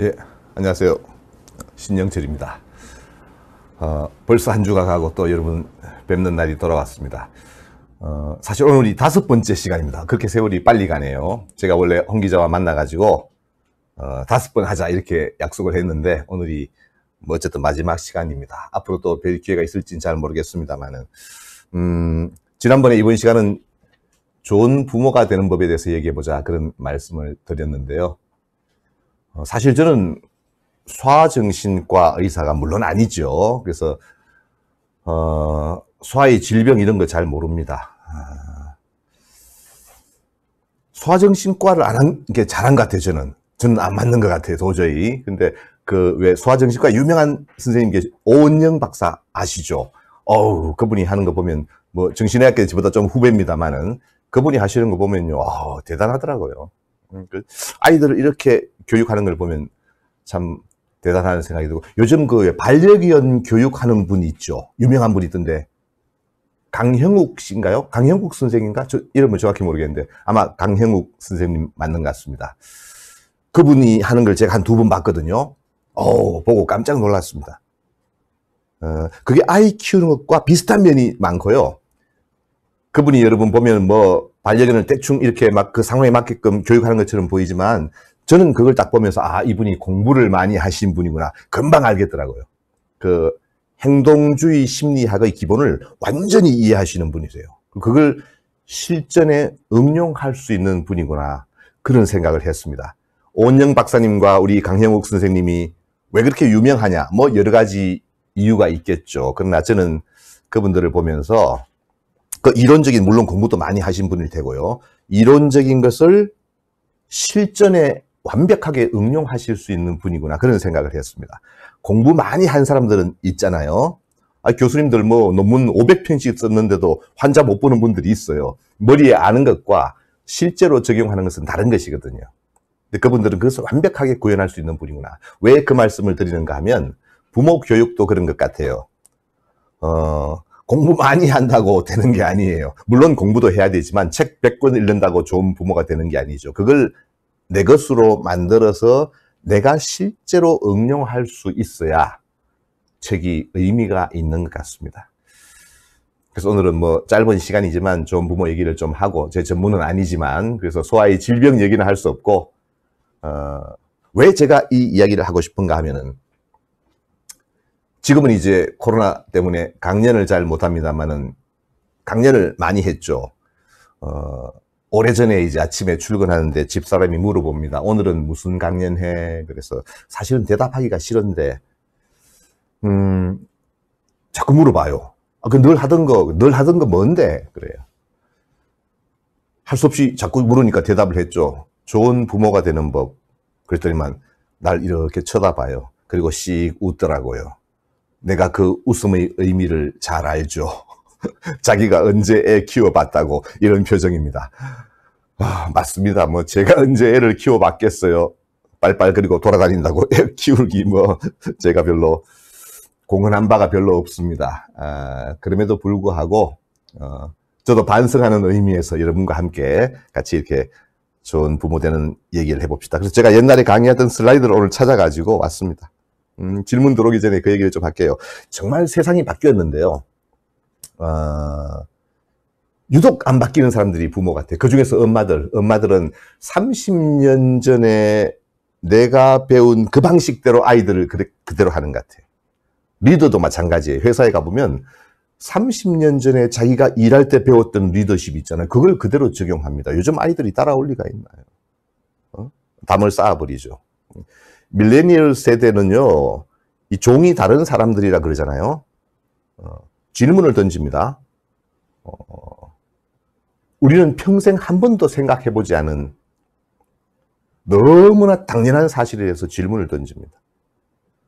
예, 안녕하세요. 신영철입니다. 어, 벌써 한 주가 가고 또 여러분 뵙는 날이 돌아왔습니다. 어, 사실 오늘이 다섯 번째 시간입니다. 그렇게 세월이 빨리 가네요. 제가 원래 홍 기자와 만나가지고 어, 다섯 번 하자 이렇게 약속을 했는데 오늘이 뭐 어쨌든 마지막 시간입니다. 앞으로 또 뵐 기회가 있을지는 잘 모르겠습니다만은 음, 지난번에 이번 시간은 좋은 부모가 되는 법에 대해서 얘기해보자 그런 말씀을 드렸는데요. 어, 사실 저는 소아정신과 의사가 물론 아니죠. 그래서 어, 소아의 질병 이런 거 잘 모릅니다. 소아정신과를 안 한게 잘한 것 같아요. 저는 저는 안 맞는 것 같아요. 도저히. 근데 그 왜 소아정신과 유명한 선생님 계 오은영 박사 아시죠? 어우 그분이 하는 거 보면 뭐 정신의학계 저보다 좀 후배입니다만은 그분이 하시는 거 보면요, 어, 대단하더라고요. 음, 그 아이들을 이렇게 교육하는 걸 보면 참 대단한 생각이 들고 요즘 그 반려견 교육하는 분 있죠 유명한 분이 있던데 강형욱 씨인가요? 강형욱 선생인가? 저이름을 정확히 모르겠는데 아마 강형욱 선생님 맞는 것 같습니다. 그분이 하는 걸 제가 한 두 번 봤거든요. 어 보고 깜짝 놀랐습니다. 어, 그게 아이 키우는 것과 비슷한 면이 많고요. 그분이 여러분 보면 뭐 반려견을 대충 이렇게 막 그 상황에 맞게끔 교육하는 것처럼 보이지만 저는 그걸 딱 보면서 아 이분이 공부를 많이 하신 분이구나 금방 알겠더라고요. 그 행동주의 심리학의 기본을 완전히 이해하시는 분이세요. 그걸 실전에 응용할 수 있는 분이구나 그런 생각을 했습니다. 온영 박사님과 우리 강형욱 선생님이 왜 그렇게 유명하냐 뭐 여러 가지 이유가 있겠죠. 그러나 저는 그분들을 보면서 그 이론적인 물론 공부도 많이 하신 분일 테고요. 이론적인 것을 실전에 완벽하게 응용하실 수 있는 분이구나 그런 생각을 했습니다. 공부 많이 한 사람들은 있잖아요. 아, 교수님들 뭐 논문 500편씩 썼는데도 환자 못 보는 분들이 있어요. 머리에 아는 것과 실제로 적용하는 것은 다른 것이거든요. 근데 그분들은 그것을 완벽하게 구현할 수 있는 분이구나. 왜 그 말씀을 드리는가 하면 부모 교육도 그런 것 같아요. 어, 공부 많이 한다고 되는 게 아니에요. 물론 공부도 해야 되지만 책 100권 읽는다고 좋은 부모가 되는 게 아니죠. 그걸 내 것으로 만들어서 내가 실제로 응용할 수 있어야 책이 의미가 있는 것 같습니다. 그래서 오늘은 뭐 짧은 시간이지만 좀 부모 얘기를 좀 하고 제 전문은 아니지만 그래서 소아의 질병 얘기는 할 수 없고 어, 왜 제가 이 이야기를 하고 싶은가 하면은 지금은 이제 코로나 때문에 강연을 잘 못합니다만은 강연을 많이 했죠. 어, 오래전에 이제 아침에 출근하는데 집사람이 물어봅니다. 오늘은 무슨 강연해? 그래서 사실은 대답하기가 싫은데, 음, 자꾸 물어봐요. 아, 그늘 하던 거, 늘 하던 거 뭔데? 그래요. 할 수 없이 자꾸 물으니까 대답을 했죠. 좋은 부모가 되는 법. 그랬더니만 날 이렇게 쳐다봐요. 그리고 씩 웃더라고요. 내가 그 웃음의 의미를 잘 알죠. 자기가 언제 애 키워봤다고 이런 표정입니다. 아, 맞습니다. 뭐 제가 언제 애를 키워봤겠어요. 빨빨 그리고 돌아다닌다고 애 키우기 뭐 제가 별로 공헌한 바가 별로 없습니다. 아, 그럼에도 불구하고 어, 저도 반성하는 의미에서 여러분과 함께 같이 이렇게 좋은 부모 되는 얘기를 해봅시다. 그래서 제가 옛날에 강의했던 슬라이드를 오늘 찾아가지고 왔습니다. 음, 질문 들어오기 전에 그 얘기를 좀 할게요. 정말 세상이 바뀌었는데요. 어, 유독 안 바뀌는 사람들이 부모 같아. 요그 중에서 엄마들, 엄마들은 30년 전에 내가 배운 그 방식대로 아이들을 그대로 하는 것 같아. 요 리더도 마찬가지예요. 회사에 가보면 30년 전에 자기가 일할 때 배웠던 리더십 있잖아요. 그걸 그대로 적용합니다. 요즘 아이들이 따라올 리가 있나요? 어? 담을 쌓아버리죠. 밀레니얼 세대는요, 이 종이 다른 사람들이라 그러잖아요. 어. 질문을 던집니다. 어, 우리는 평생 한 번도 생각해 보지 않은 너무나 당연한 사실에 대해서 질문을 던집니다.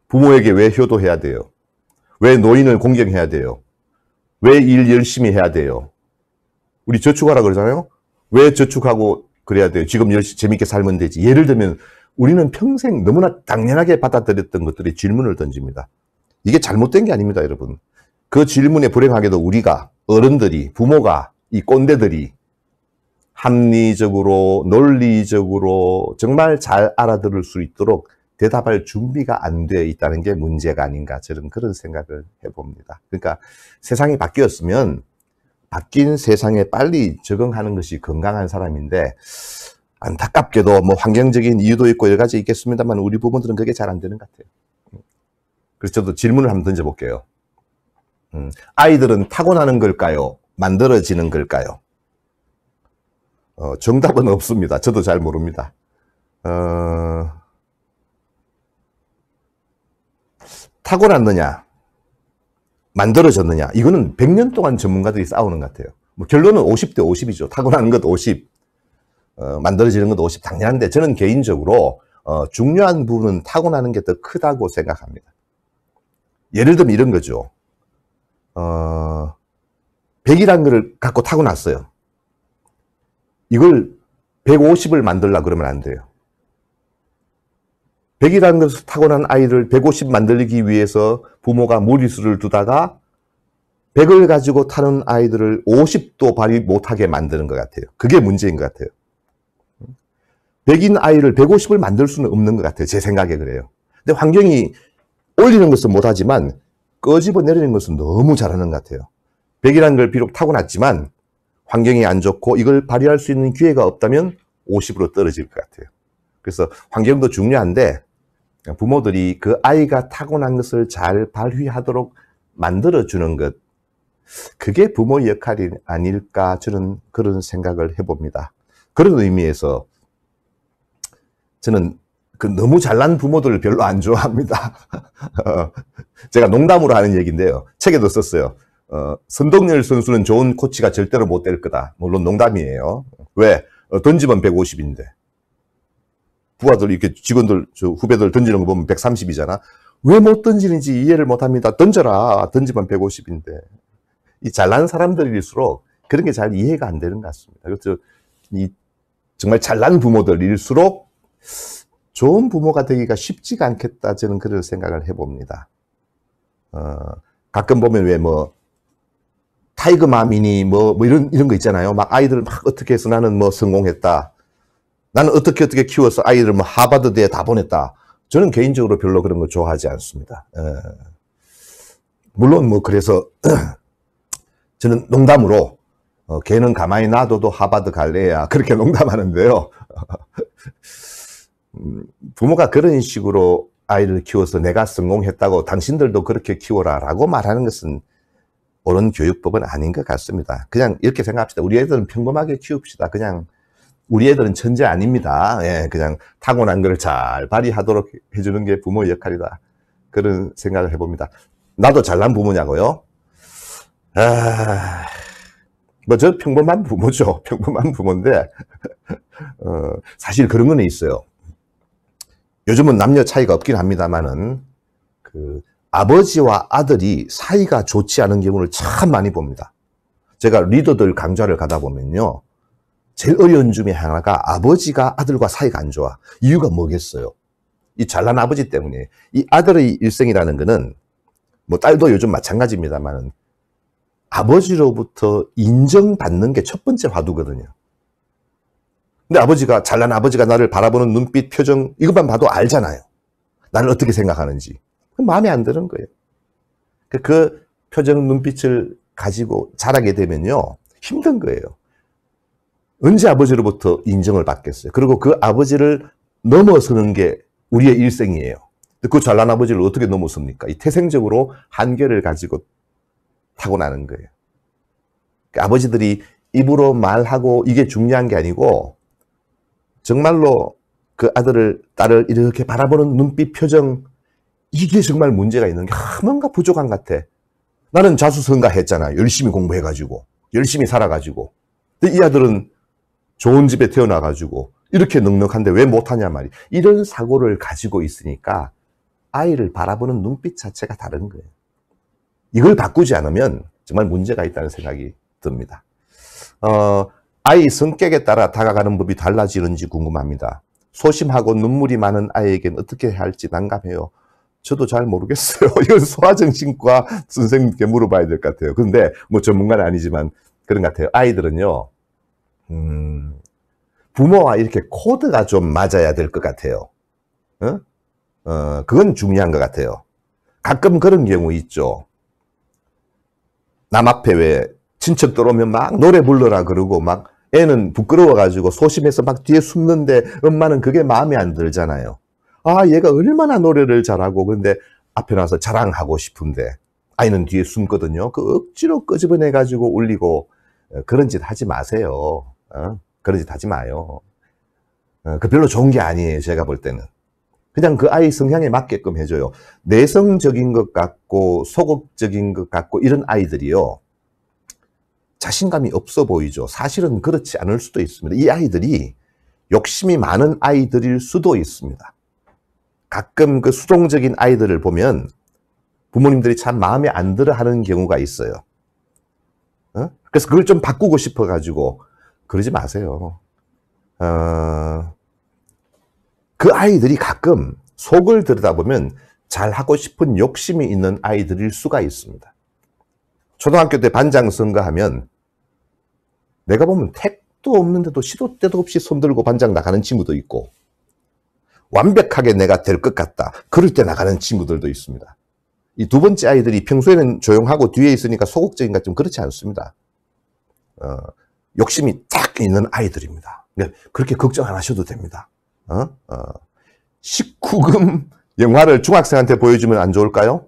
부모에게 왜 효도해야 돼요? 왜 노인을 공경해야 돼요? 왜 일 열심히 해야 돼요? 우리 저축하라 그러잖아요? 왜 저축하고 그래야 돼요? 지금 열심히 재밌게 살면 되지. 예를 들면 우리는 평생 너무나 당연하게 받아들였던 것들이 질문을 던집니다. 이게 잘못된 게 아닙니다, 여러분. 그 질문에 불행하게도 우리가 어른들이 부모가 이 꼰대들이 합리적으로 논리적으로 정말 잘 알아들을 수 있도록 대답할 준비가 안 돼 있다는 게 문제가 아닌가 저는 그런 생각을 해봅니다. 그러니까 세상이 바뀌었으면 바뀐 세상에 빨리 적응하는 것이 건강한 사람인데 안타깝게도 뭐 환경적인 이유도 있고 여러 가지 있겠습니다만 우리 부모들은 그게 잘 안 되는 것 같아요. 그래서 저도 질문을 한번 던져볼게요. 음, 아이들은 타고나는 걸까요? 만들어지는 걸까요? 어, 정답은 없습니다. 저도 잘 모릅니다. 어... 타고났느냐, 만들어졌느냐, 이거는 100년 동안 전문가들이 싸우는 것 같아요. 뭐 결론은 50대 50이죠. 타고나는 것 50, 어, 만들어지는 것 50, 당연한데 저는 개인적으로 어, 중요한 부분은 타고나는 게 더 크다고 생각합니다. 예를 들면 이런 거죠. 어, 100이라는 거를 갖고 타고났어요. 이걸 150을 만들라 그러면 안 돼요. 100이라는 것을 타고난 아이를 150 만들기 위해서 부모가 무리수를 두다가 100을 가지고 타는 아이들을 50도 발휘 못하게 만드는 것 같아요. 그게 문제인 것 같아요. 100인 아이를 150을 만들 수는 없는 것 같아요. 제 생각에 그래요. 근데 환경이 올리는 것은 못하지만 끄집어 내리는 것은 너무 잘하는 것 같아요. 1 0 0이라는걸 비록 타고났지만 환경이 안 좋고 이걸 발휘할 수 있는 기회가 없다면 50으로 떨어질 것 같아요. 그래서 환경도 중요한데 부모들이 그 아이가 타고난 것을 잘 발휘하도록 만들어주는 것 그게 부모의 역할이 아닐까 저는 그런 생각을 해봅니다. 그런 의미에서 저는 그 너무 잘난 부모들을 별로 안 좋아합니다. 어, 제가 농담으로 하는 얘기인데요. 책에도 썼어요. 어, 선동열 선수는 좋은 코치가 절대로 못 될 거다. 물론 농담이에요. 왜? 어, 던지면 150인데. 부하들 이렇게 직원들 후배들 던지는 거 보면 130이잖아. 왜 못 던지는지 이해를 못 합니다. 던져라. 던지면 150인데. 이 잘난 사람들일수록 그런 게 잘 이해가 안 되는 것 같습니다. 그래서 이 정말 잘난 부모들일수록 좋은 부모가 되기가 쉽지가 않겠다 저는 그럴 생각을 해봅니다. 어, 가끔 보면 왜 뭐 타이거 마미니 뭐, 뭐 이런 이런 거 있잖아요. 막 아이들을 막 어떻게 해서 나는 뭐 성공했다. 나는 어떻게 어떻게 키워서 아이를 뭐 하버드대에 다 보냈다. 저는 개인적으로 별로 그런 거 좋아하지 않습니다. 에. 어. 물론 뭐 그래서 저는 농담으로 어, 걔는 가만히 놔둬도 하버드 갈래야 그렇게 농담하는데요. 부모가 그런 식으로 아이를 키워서 내가 성공했다고 당신들도 그렇게 키워라 라고 말하는 것은 옳은 교육법은 아닌 것 같습니다. 그냥 이렇게 생각합시다. 우리 애들은 평범하게 키웁시다. 그냥 우리 애들은 천재 아닙니다. 예, 그냥 타고난 걸 잘 발휘하도록 해주는 게 부모의 역할이다. 그런 생각을 해봅니다. 나도 잘난 부모냐고요? 아, 뭐, 저 평범한 부모죠. 평범한 부모인데, 어, 사실 그런 건 있어요. 요즘은 남녀 차이가 없긴 합니다만은 그 아버지와 아들이 사이가 좋지 않은 경우를 참 많이 봅니다. 제가 리더들 강좌를 가다 보면요. 제일 어려운 중에 하나가 아버지가 아들과 사이가 안 좋아. 이유가 뭐겠어요? 이 잘난 아버지 때문에. 이 아들의 일생이라는 거는 뭐 딸도 요즘 마찬가지입니다만 아버지로부터 인정받는 게 첫 번째 화두거든요. 근데 아버지가, 잘난 아버지가 나를 바라보는 눈빛, 표정, 이것만 봐도 알잖아요. 나는 어떻게 생각하는지. 마음에 안 드는 거예요. 그, 그 표정, 눈빛을 가지고 자라게 되면요. 힘든 거예요. 언제 아버지로부터 인정을 받겠어요. 그리고 그 아버지를 넘어서는 게 우리의 일생이에요. 그 잘난 아버지를 어떻게 넘어섭니까? 이 태생적으로 한계를 가지고 타고나는 거예요. 그 아버지들이 입으로 말하고 이게 중요한 게 아니고 정말로 그 아들을, 딸을 이렇게 바라보는 눈빛, 표정, 이게 정말 문제가 있는 게 아, 뭔가 부족한 것 같아. 나는 자수성가했잖아. 열심히 공부해가지고, 열심히 살아가지고. 근데 이 아들은 좋은 집에 태어나가지고 이렇게 넉넉한데 왜 못하냐 말이 이런 사고를 가지고 있으니까 아이를 바라보는 눈빛 자체가 다른 거예요. 이걸 바꾸지 않으면 정말 문제가 있다는 생각이 듭니다. 어, 아이 성격에 따라 다가가는 법이 달라지는지 궁금합니다. 소심하고 눈물이 많은 아이에겐 어떻게 해야 할지 난감해요. 저도 잘 모르겠어요. 이건 소아정신과 선생님께 물어봐야 될 것 같아요. 근데 뭐 전문가는 아니지만 그런 것 같아요. 아이들은요, 음, 부모와 이렇게 코드가 좀 맞아야 될 것 같아요. 어? 어, 그건 중요한 것 같아요. 가끔 그런 경우 있죠. 남 앞에 왜 친척 들어오면 막 노래 불러라 그러고 막 애는 부끄러워가지고 소심해서 막 뒤에 숨는데 엄마는 그게 마음에 안 들잖아요. 아, 얘가 얼마나 노래를 잘하고 근데 앞에 나서 자랑하고 싶은데 아이는 뒤에 숨거든요. 그 억지로 끄집어내가지고 울리고 어, 그런 짓 하지 마세요. 어? 그런 짓 하지 마요. 어, 그 별로 좋은 게 아니에요. 제가 볼 때는. 그냥 그 아이 성향에 맞게끔 해줘요. 내성적인 것 같고 소극적인 것 같고 이런 아이들이요. 자신감이 없어 보이죠. 사실은 그렇지 않을 수도 있습니다. 이 아이들이 욕심이 많은 아이들일 수도 있습니다. 가끔 그 수동적인 아이들을 보면 부모님들이 참 마음에 안 들어 하는 경우가 있어요. 어? 그래서 그걸 좀 바꾸고 싶어 가지고 그러지 마세요. 어... 그 아이들이 가끔 속을 들여다보면 잘 하고 싶은 욕심이 있는 아이들일 수가 있습니다. 초등학교 때 반장 선거하면 내가 보면 택도 없는데도 시도 때도 없이 손들고 반장 나가는 친구도 있고 완벽하게 내가 될 것 같다. 그럴 때 나가는 친구들도 있습니다. 이 두 번째 아이들이 평소에는 조용하고 뒤에 있으니까 소극적인가 것좀 그렇지 않습니다. 어, 욕심이 딱 있는 아이들입니다. 그러니까 그렇게 걱정 안 하셔도 됩니다. 어? 어. 19금 영화를 중학생한테 보여주면 안 좋을까요?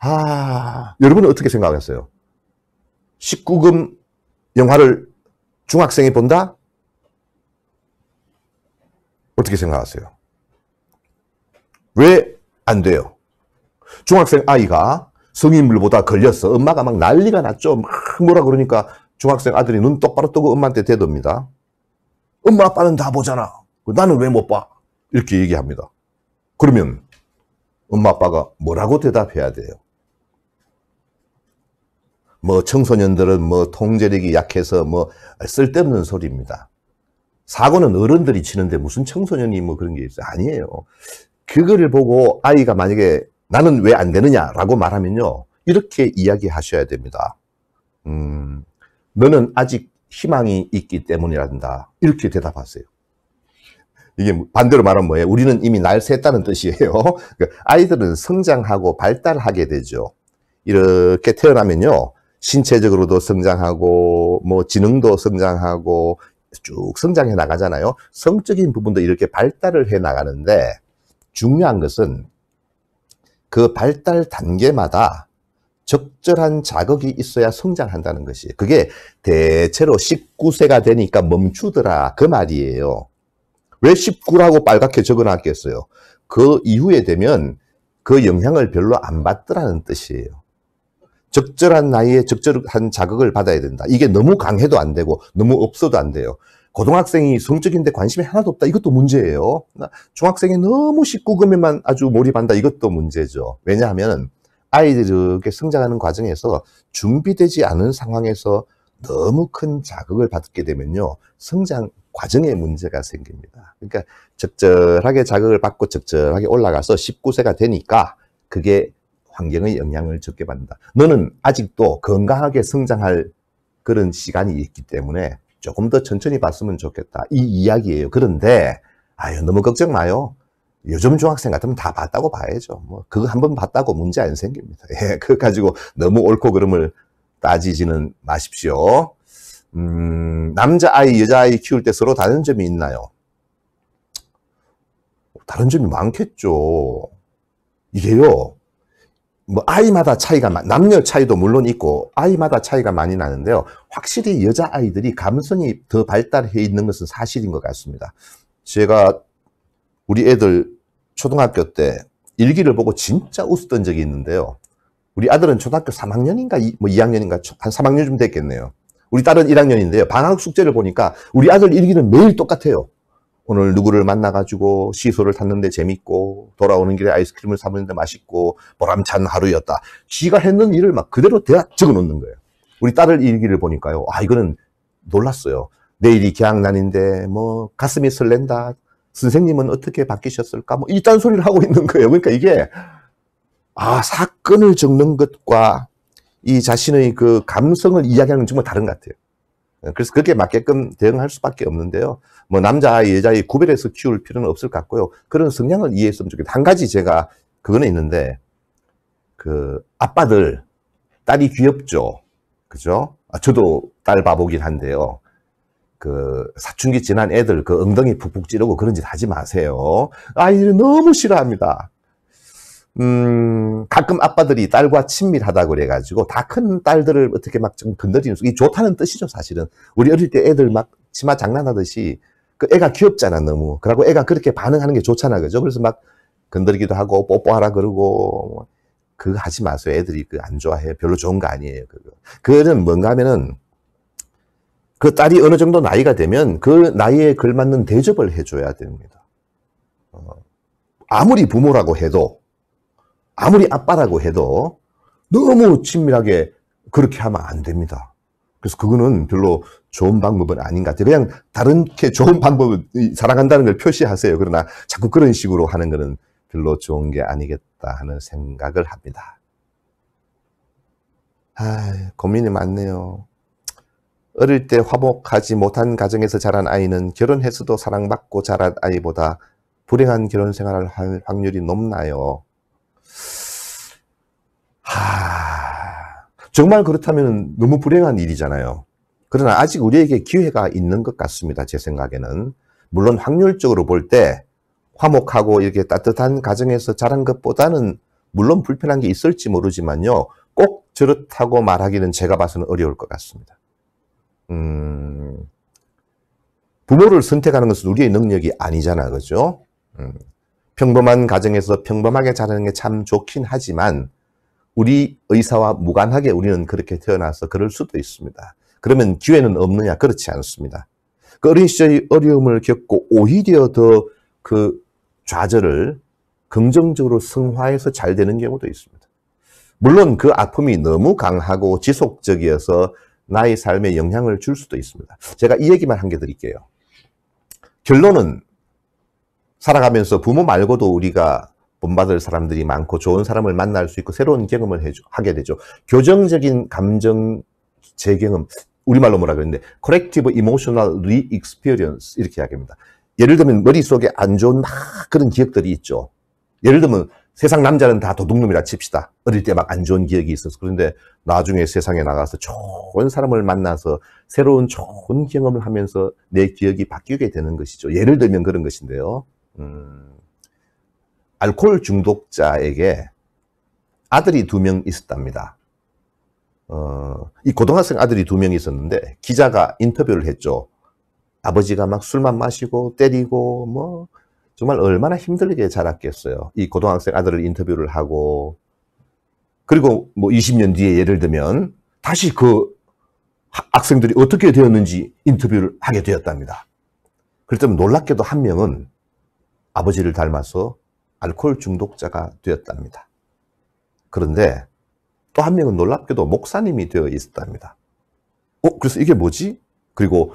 아, 여러분은 어떻게 생각하겠어요? 19금 영화를 중학생이 본다? 어떻게 생각하세요? 왜 안 돼요? 중학생 아이가 성인물보다 걸렸어. 엄마가 막 난리가 났죠. 막 뭐라 그러니까 중학생 아들이 눈 똑바로 뜨고 엄마한테 대답니다 엄마 아빠는 다 보잖아. 나는 왜 못 봐? 이렇게 얘기합니다. 그러면 엄마 아빠가 뭐라고 대답해야 돼요? 뭐 청소년들은 뭐 통제력이 약해서 뭐 쓸데없는 소리입니다. 사고는 어른들이 치는데 무슨 청소년이 뭐 그런 게 있어요? 아니에요. 그거를 보고 아이가 만약에 나는 왜 안 되느냐라고 말하면요. 이렇게 이야기하셔야 됩니다. 음, 너는 아직 희망이 있기 때문이란다. 이렇게 대답하세요. 이게 뭐 반대로 말하면 뭐예요? 우리는 이미 날 샜다는 뜻이에요. 그 아이들은 성장하고 발달하게 되죠. 이렇게 태어나면요. 신체적으로도 성장하고 뭐 지능도 성장하고 쭉 성장해 나가잖아요. 성적인 부분도 이렇게 발달을 해 나가는데 중요한 것은 그 발달 단계마다 적절한 자극이 있어야 성장한다는 것이 에요 그게 대체로 19세가 되니까 멈추더라 그 말이에요. 왜 19라고 빨갛게 적어놨겠어요? 그 이후에 되면 그 영향을 별로 안 받더라는 뜻이에요. 적절한 나이에 적절한 자극을 받아야 된다. 이게 너무 강해도 안 되고 너무 없어도 안 돼요. 고등학생이 성적인데 관심이 하나도 없다. 이것도 문제예요. 중학생이 너무 19금에만 아주 몰입한다. 이것도 문제죠. 왜냐하면 아이들에게 성장하는 과정에서 준비되지 않은 상황에서 너무 큰 자극을 받게 되면요. 성장 과정에 문제가 생깁니다. 그러니까 적절하게 자극을 받고 적절하게 올라가서 19세가 되니까 그게 환경의 영향을 적게 받는다. 너는 아직도 건강하게 성장할 그런 시간이 있기 때문에 조금 더 천천히 봤으면 좋겠다. 이 이야기예요. 그런데 아유 너무 걱정 마요. 요즘 중학생 같으면 다 봤다고 봐야죠. 뭐 그거 한 번 봤다고 문제 안 생깁니다. 예, 그거 가지고 너무 옳고 그름을 따지지는 마십시오. 음, 남자아이, 여자아이 키울 때 서로 다른 점이 있나요? 다른 점이 많겠죠. 이게요, 뭐, 아이마다 차이가, 남녀 차이도 물론 있고, 아이마다 차이가 많이 나는데요. 확실히 여자아이들이 감성이 더 발달해 있는 것은 사실인 것 같습니다. 제가 우리 애들 초등학교 때 일기를 보고 진짜 웃었던 적이 있는데요. 우리 아들은 초등학교 3학년인가, 뭐 2학년인가, 한 3학년쯤 됐겠네요. 우리 딸은 1학년인데요. 방학 숙제를 보니까 우리 아들 일기는 매일 똑같아요. 오늘 누구를 만나가지고 시소를 탔는데 재밌고 돌아오는 길에 아이스크림을 사먹는데 맛있고 보람찬 하루였다. 지가 했는 일을 막 그대로 대학 적어놓는 거예요. 우리 딸을 일기를 보니까요. 아 이거는 놀랐어요. 내일이 개학날인데 뭐 가슴이 설렌다. 선생님은 어떻게 바뀌셨을까? 뭐 이딴 소리를 하고 있는 거예요. 그러니까 이게 아 사건을 적는 것과 이 자신의 그 감성을 이야기하는 정말 다른 것 같아요. 예, 그래서 그렇게 맞게끔 대응할 수밖에 없는데요. 뭐 남자, 여자의 구별해서 키울 필요는 없을 것 같고요. 그런 성향을 이해했으면 좋겠다. 한 가지 제가 그거는 있는데 그 아빠들 딸이 귀엽죠. 그죠? 아, 저도 딸 바보긴 한데요. 그 사춘기 지난 애들 그 엉덩이 푹푹 찌르고 그런 짓 하지 마세요. 아이들이 너무 싫어합니다. 음, 가끔 아빠들이 딸과 친밀하다 고 그래가지고 다 큰 딸들을 어떻게 막 좀 건드리는, 이게 좋다는 뜻이죠, 사실은. 우리 어릴 때 애들 막 치마 장난하듯이 그 애가 귀엽잖아, 너무. 그러고 애가 그렇게 반응하는 게 좋잖아, 그죠? 그래서 막 건드리기도 하고 뽀뽀하라 그러고 뭐 그거 하지 마세요. 애들이 그 안 좋아해요. 별로 좋은 거 아니에요. 그거. 그거는 뭔가 하면은 그 딸이 어느 정도 나이가 되면 그 나이에 걸맞는 대접을 해줘야 됩니다. 어, 아무리 부모라고 해도 아무리 아빠라고 해도 너무 친밀하게 그렇게 하면 안 됩니다. 그래서 그거는 별로 좋은 방법은 아닌 것 같아요. 그냥 다른 게 좋은 방법을 사랑한다는 걸 표시하세요. 그러나 자꾸 그런 식으로 하는 거는 별로 좋은 게 아니겠다 하는 생각을 합니다. 아, 고민이 많네요. 어릴 때 화목하지 못한 가정에서 자란 아이는 결혼해서도 사랑받고 자란 아이보다 불행한 결혼 생활을 할 확률이 높나요? 하, 아, 정말 그렇다면 너무 불행한 일이잖아요. 그러나 아직 우리에게 기회가 있는 것 같습니다. 제 생각에는. 물론 확률적으로 볼 때 화목하고 이렇게 따뜻한 가정에서 자란 것보다는 물론 불편한 게 있을지 모르지만요. 꼭 저렇다고 말하기는 제가 봐서는 어려울 것 같습니다. 음, 부모를 선택하는 것은 우리의 능력이 아니잖아, 그죠? 음, 평범한 가정에서 평범하게 자라는 게 참 좋긴 하지만 우리 의사와 무관하게 우리는 그렇게 태어나서 그럴 수도 있습니다. 그러면 기회는 없느냐? 그렇지 않습니다. 그 어린 시절의 어려움을 겪고 오히려 더 그 좌절을 긍정적으로 승화해서 잘 되는 경우도 있습니다. 물론 그 아픔이 너무 강하고 지속적이어서 나의 삶에 영향을 줄 수도 있습니다. 제가 이 얘기만 한 개 드릴게요. 결론은 살아가면서 부모 말고도 우리가 본받을 사람들이 많고 좋은 사람을 만날 수 있고 새로운 경험을 해 하게 되죠. 교정적인 감정 재경험, 우리말로 뭐라 그러는데 corrective emotional re-experience 이렇게 이야기합니다. 예를 들면 머릿속에 안 좋은 막 그런 기억들이 있죠. 예를 들면 세상 남자는 다 도둑놈이라 칩시다. 어릴 때 막 안 좋은 기억이 있어서 그런데 나중에 세상에 나가서 좋은 사람을 만나서 새로운 좋은 경험을 하면서 내 기억이 바뀌게 되는 것이죠. 예를 들면 그런 것인데요. 음... 알코올 중독자에게 아들이 두 명 있었답니다. 어, 이 고등학생 아들이 두 명 있었는데 기자가 인터뷰를 했죠. 아버지가 막 술만 마시고 때리고 뭐 정말 얼마나 힘들게 자랐겠어요. 이 고등학생 아들을 인터뷰를 하고 그리고 뭐 20년 뒤에 예를 들면 다시 그 학생들이 어떻게 되었는지 인터뷰를 하게 되었답니다. 그렇다면 놀랍게도 한 명은 아버지를 닮아서 알코올 중독자가 되었답니다. 그런데 또 한 명은 놀랍게도 목사님이 되어 있었답니다. 어, 그래서 이게 뭐지? 그리고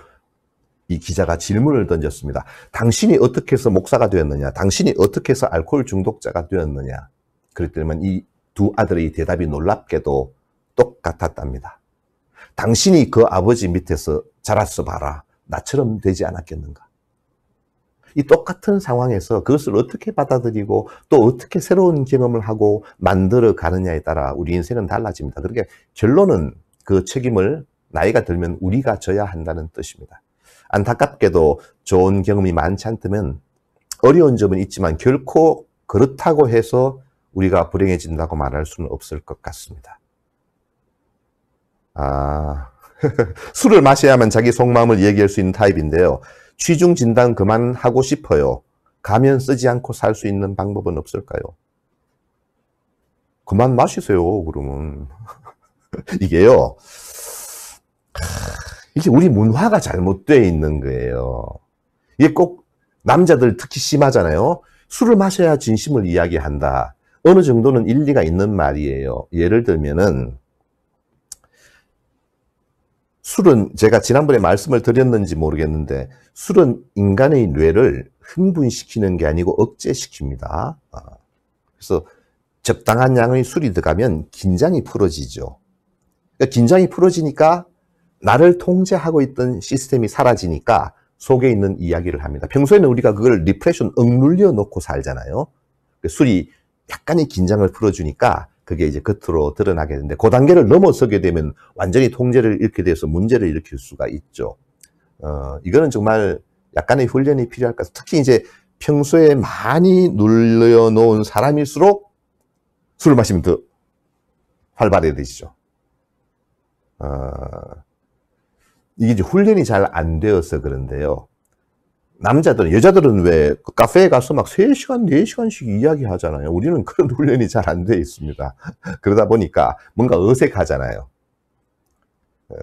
이 기자가 질문을 던졌습니다. 당신이 어떻게 해서 목사가 되었느냐? 당신이 어떻게 해서 알코올 중독자가 되었느냐? 그랬더니이 두 아들의 대답이 놀랍게도 똑같았답니다. 당신이 그 아버지 밑에서 자랐어 봐라. 나처럼 되지 않았겠는가? 이 똑같은 상황에서 그것을 어떻게 받아들이고 또 어떻게 새로운 경험을 하고 만들어 가느냐에 따라 우리 인생은 달라집니다. 그렇게 그러니까 결론은 그 책임을 나이가 들면 우리가 져야 한다는 뜻입니다. 안타깝게도 좋은 경험이 많지 않다면 어려운 점은 있지만 결코 그렇다고 해서 우리가 불행해진다고 말할 수는 없을 것 같습니다. 아, 술을 마셔야만 자기 속마음을 얘기할 수 있는 타입인데요. 취중 진단 그만하고 싶어요. 가면 쓰지 않고 살 수 있는 방법은 없을까요? 그만 마시세요, 그러면. 이게요. 이게 우리 문화가 잘못되어 있는 거예요. 이게 꼭 남자들 특히 심하잖아요. 술을 마셔야 진심을 이야기한다. 어느 정도는 일리가 있는 말이에요. 예를 들면은 술은 제가 지난번에 말씀을 드렸는지 모르겠는데 술은 인간의 뇌를 흥분시키는 게 아니고 억제시킵니다. 아. 그래서 적당한 양의 술이 들어가면 긴장이 풀어지죠. 그러니까 긴장이 풀어지니까 나를 통제하고 있던 시스템이 사라지니까 속에 있는 이야기를 합니다. 평소에는 우리가 그걸 리프레션 억눌려 놓고 살잖아요. 그러니까 술이 약간의 긴장을 풀어주니까 그게 이제 겉으로 드러나게 되는데 그 단계를 넘어서게 되면 완전히 통제를 잃게 돼서 문제를 일으킬 수가 있죠. 어, 이거는 정말 약간의 훈련이 필요할 것 같아요. 특히 이제 평소에 많이 눌려놓은 사람일수록 술을 마시면 더 활발해지죠. 어, 이게 이제 훈련이 잘 안 되어서 그런데요. 남자들은, 여자들은 왜그 카페에 가서 막 3시간, 4시간씩 이야기하잖아요. 우리는 그런 훈련이 잘 안 돼 있습니다. 그러다 보니까 뭔가 어색하잖아요. 어,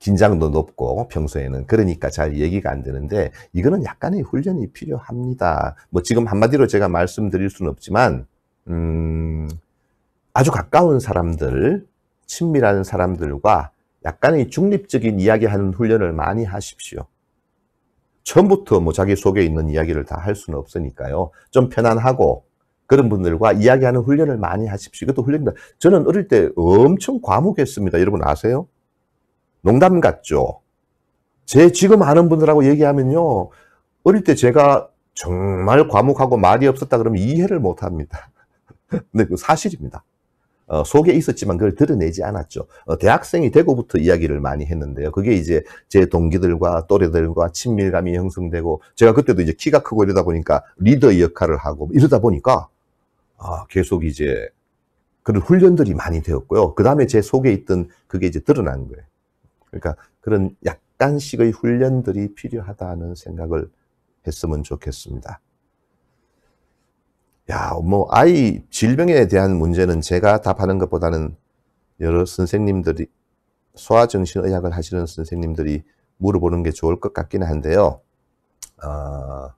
긴장도 높고 평소에는 그러니까 잘 얘기가 안 되는데 이거는 약간의 훈련이 필요합니다. 뭐 지금 한마디로 제가 말씀드릴 수는 없지만 음, 아주 가까운 사람들, 친밀한 사람들과 약간의 중립적인 이야기하는 훈련을 많이 하십시오. 처음부터 뭐 자기 속에 있는 이야기를 다 할 수는 없으니까요. 좀 편안하고 그런 분들과 이야기하는 훈련을 많이 하십시오. 이것도 훈련입니다. 저는 어릴 때 엄청 과묵했습니다. 여러분 아세요? 농담 같죠? 제 지금 아는 분들하고 얘기하면요. 어릴 때 제가 정말 과묵하고 말이 없었다 그러면 이해를 못 합니다. 근데 그 사실입니다. 어, 속에 있었지만 그걸 드러내지 않았죠. 어, 대학생이 되고부터 이야기를 많이 했는데요. 그게 이제 제 동기들과 또래들과 친밀감이 형성되고 제가 그때도 이제 키가 크고 이러다 보니까 리더의 역할을 하고 이러다 보니까 아, 계속 이제 그런 훈련들이 많이 되었고요. 그 다음에 제 속에 있던 그게 이제 드러난 거예요. 그러니까 그런 약간씩의 훈련들이 필요하다는 생각을 했으면 좋겠습니다. 야, 뭐 아이 질병에 대한 문제는 제가 답하는 것보다는 여러 선생님들이 소아정신의학을 하시는 선생님들이 물어보는 게 좋을 것 같긴 한데요. 어...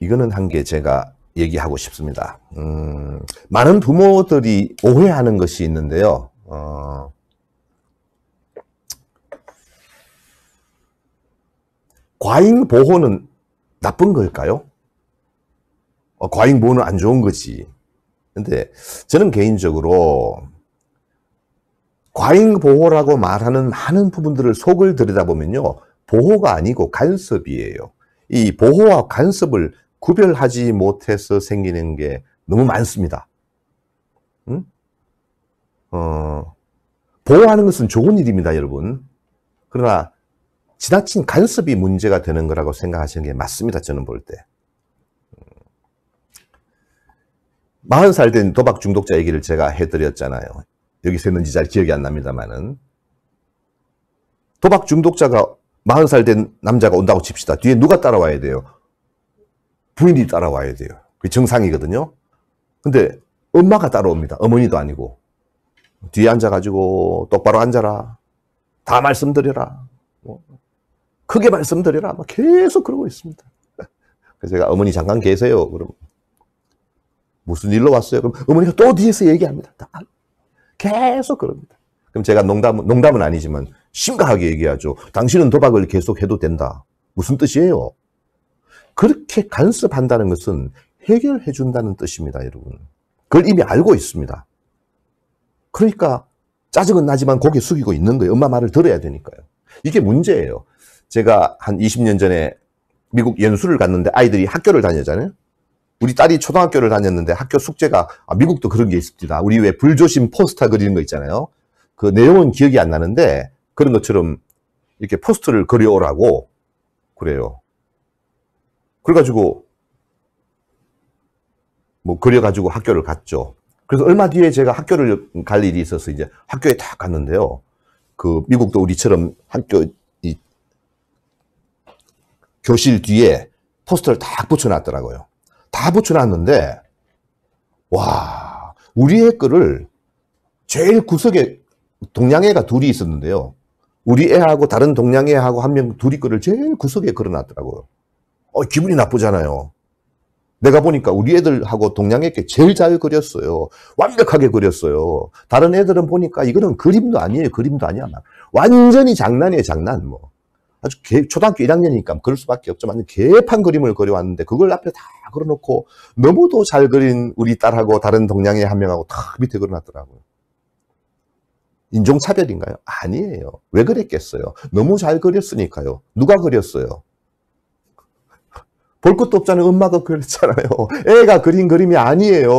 이거는 한 게 제가 얘기하고 싶습니다. 음... 많은 부모들이 오해하는 것이 있는데요. 어... 과잉 보호는 나쁜 걸까요? 어, 과잉 보호는 안 좋은 거지. 근데 저는 개인적으로 과잉 보호라고 말하는 많은 부분들을 속을 들여다보면요. 보호가 아니고 간섭이에요. 이 보호와 간섭을 구별하지 못해서 생기는 게 너무 많습니다. 응? 어, 보호하는 것은 좋은 일입니다, 여러분. 그러나 지나친 간섭이 문제가 되는 거라고 생각하시는 게 맞습니다. 저는 볼 때. 40살 음. 된 도박 중독자 얘기를 제가 해드렸잖아요. 여기서 했는지 잘 기억이 안 납니다만은. 도박 중독자가 40살 된 남자가 온다고 칩시다. 뒤에 누가 따라와야 돼요? 부인이 따라와야 돼요. 그게 정상이거든요. 근데 엄마가 따라옵니다. 어머니도 아니고. 뒤에 앉아가지고 똑바로 앉아라. 다 말씀드려라. 크게 말씀드려라. 막 계속 그러고 있습니다. 그래서 제가 어머니 잠깐 계세요. 그럼 무슨 일로 왔어요? 그럼 어머니가 또 뒤에서 얘기합니다. 계속 그럽니다. 그럼 제가 농담, 농담은 아니지만 심각하게 얘기하죠. 당신은 도박을 계속 해도 된다. 무슨 뜻이에요? 그렇게 간섭한다는 것은 해결해 준다는 뜻입니다, 여러분. 그걸 이미 알고 있습니다. 그러니까 짜증은 나지만 고개 숙이고 있는 거예요. 엄마 말을 들어야 되니까요. 이게 문제예요. 제가 한 20년 전에 미국 연수를 갔는데 아이들이 학교를 다녔잖아요. 우리 딸이 초등학교를 다녔는데 학교 숙제가 아, 미국도 그런 게 있습니다. 우리 왜 불조심 포스터 그리는 거 있잖아요. 그 내용은 기억이 안 나는데 그런 것처럼 이렇게 포스터를 그려오라고 그래요. 그래가지고 뭐 그려가지고 학교를 갔죠. 그래서 얼마 뒤에 제가 학교를 갈 일이 있어서 이제 학교에 딱 갔는데요. 그 미국도 우리처럼 학교 교실 뒤에 포스터를 다 붙여놨더라고요. 다 붙여놨는데 와 우리의 글을 제일 구석에 동양애가 둘이 있었는데요. 우리 애하고 다른 동양애하고 한 명 둘이 글을 제일 구석에 걸어놨더라고요. 어, 기분이 나쁘잖아요. 내가 보니까 우리 애들하고 동양애께 제일 잘 그렸어요. 완벽하게 그렸어요. 다른 애들은 보니까 이거는 그림도 아니에요. 그림도 아니야. 막. 완전히 장난이에요. 장난 뭐. 아주 개, 초등학교 1학년이니까 그럴 수밖에 없죠. 완전 개판 그림을 그려왔는데 그걸 앞에 다 그려놓고 너무도 잘 그린 우리 딸하고 다른 동양의 한 명하고 다 밑에 그려놨더라고요. 인종차별인가요? 아니에요. 왜 그랬겠어요? 너무 잘 그렸으니까요. 누가 그렸어요? 볼 것도 없잖아요. 엄마가 그렸잖아요. 애가 그린 그림이 아니에요.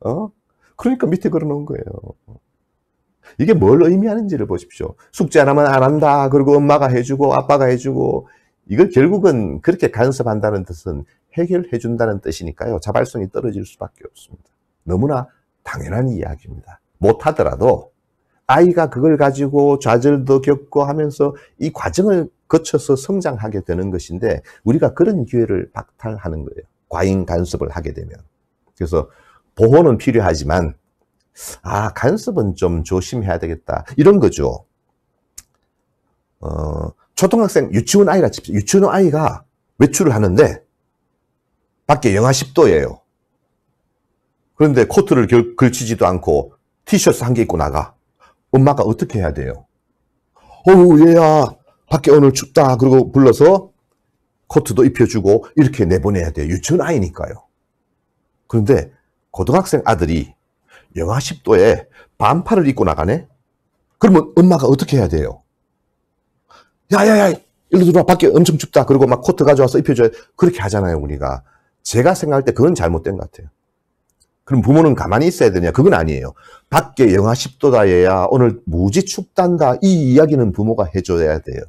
어? 그러니까 밑에 그려놓은 거예요. 이게 뭘 의미하는지를 보십시오. 숙제 하나만 안 한다. 그리고 엄마가 해주고 아빠가 해주고 이걸 결국은 그렇게 간섭한다는 뜻은 해결해 준다는 뜻이니까요. 자발성이 떨어질 수밖에 없습니다. 너무나 당연한 이야기입니다. 못하더라도 아이가 그걸 가지고 좌절도 겪고 하면서 이 과정을 거쳐서 성장하게 되는 것인데 우리가 그런 기회를 박탈하는 거예요. 과잉 간섭을 하게 되면. 그래서 보호는 필요하지만 아, 간섭은 좀 조심해야 되겠다. 이런 거죠. 어, 초등학생 유치원 아이가 유치원 아이가 외출을 하는데 밖에 영하 10도예요. 그런데 코트를 결, 걸치지도 않고 티셔츠 한 개 입고 나가. 엄마가 어떻게 해야 돼요? 어우 얘야 밖에 오늘 춥다 그러고 불러서 코트도 입혀주고 이렇게 내보내야 돼요. 유치원 아이니까요. 그런데 고등학생 아들이 영하 10도에 반팔을 입고 나가네? 그러면 엄마가 어떻게 해야 돼요? 야야야 일로 들어와 밖에 엄청 춥다 그리고 막 코트 가져와서 입혀줘야 그렇게 하잖아요 우리가 제가 생각할 때 그건 잘못된 것 같아요 그럼 부모는 가만히 있어야 되냐 그건 아니에요 밖에 영하 10도다야 오늘 무지 춥단다 이 이야기는 부모가 해줘야 돼요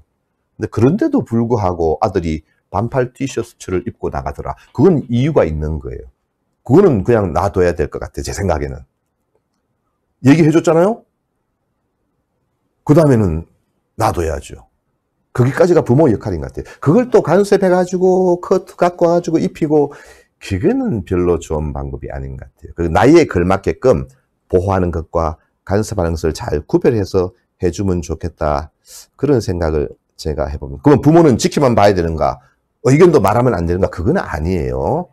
근데 그런데도 불구하고 아들이 반팔 티셔츠를 입고 나가더라 그건 이유가 있는 거예요 그거는 그냥 놔둬야 될 것 같아요 제 생각에는 얘기해 줬잖아요? 그 다음에는 놔둬야죠. 거기까지가 부모 역할인 것 같아요. 그걸 또 간섭해가지고, 커트 갖고 와가지고, 입히고, 그게는 별로 좋은 방법이 아닌 것 같아요. 그리고 나이에 걸맞게끔 보호하는 것과 간섭하는 것을 잘 구별해서 해주면 좋겠다. 그런 생각을 제가 해봅니다. 그럼 부모는 지켜만 봐야 되는가? 의견도 어, 말하면 안 되는가? 그건 아니에요.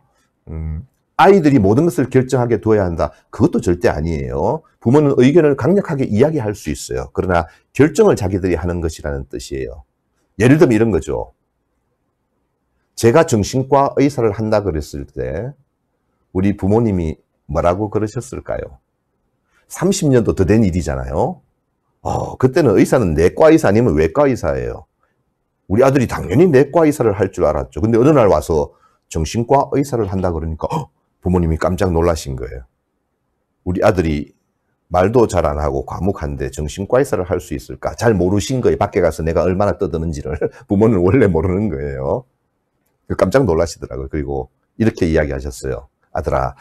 음. 아이들이 모든 것을 결정하게 둬야 한다. 그것도 절대 아니에요. 부모는 의견을 강력하게 이야기할 수 있어요. 그러나 결정을 자기들이 하는 것이라는 뜻이에요. 예를 들면 이런 거죠. 제가 정신과 의사를 한다 그랬을 때 우리 부모님이 뭐라고 그러셨을까요? 30년도 더 된 일이잖아요. 어, 그때는 의사는 내과 의사 아니면 외과 의사예요. 우리 아들이 당연히 내과 의사를 할 줄 알았죠. 근데 어느 날 와서 정신과 의사를 한다 그러니까 부모님이 깜짝 놀라신 거예요. 우리 아들이 말도 잘 안 하고 과묵한데 정신과 의사를 할 수 있을까? 잘 모르신 거예요. 밖에 가서 내가 얼마나 떠드는지를 부모는 원래 모르는 거예요. 깜짝 놀라시더라고요. 그리고 이렇게 이야기하셨어요. 아들아,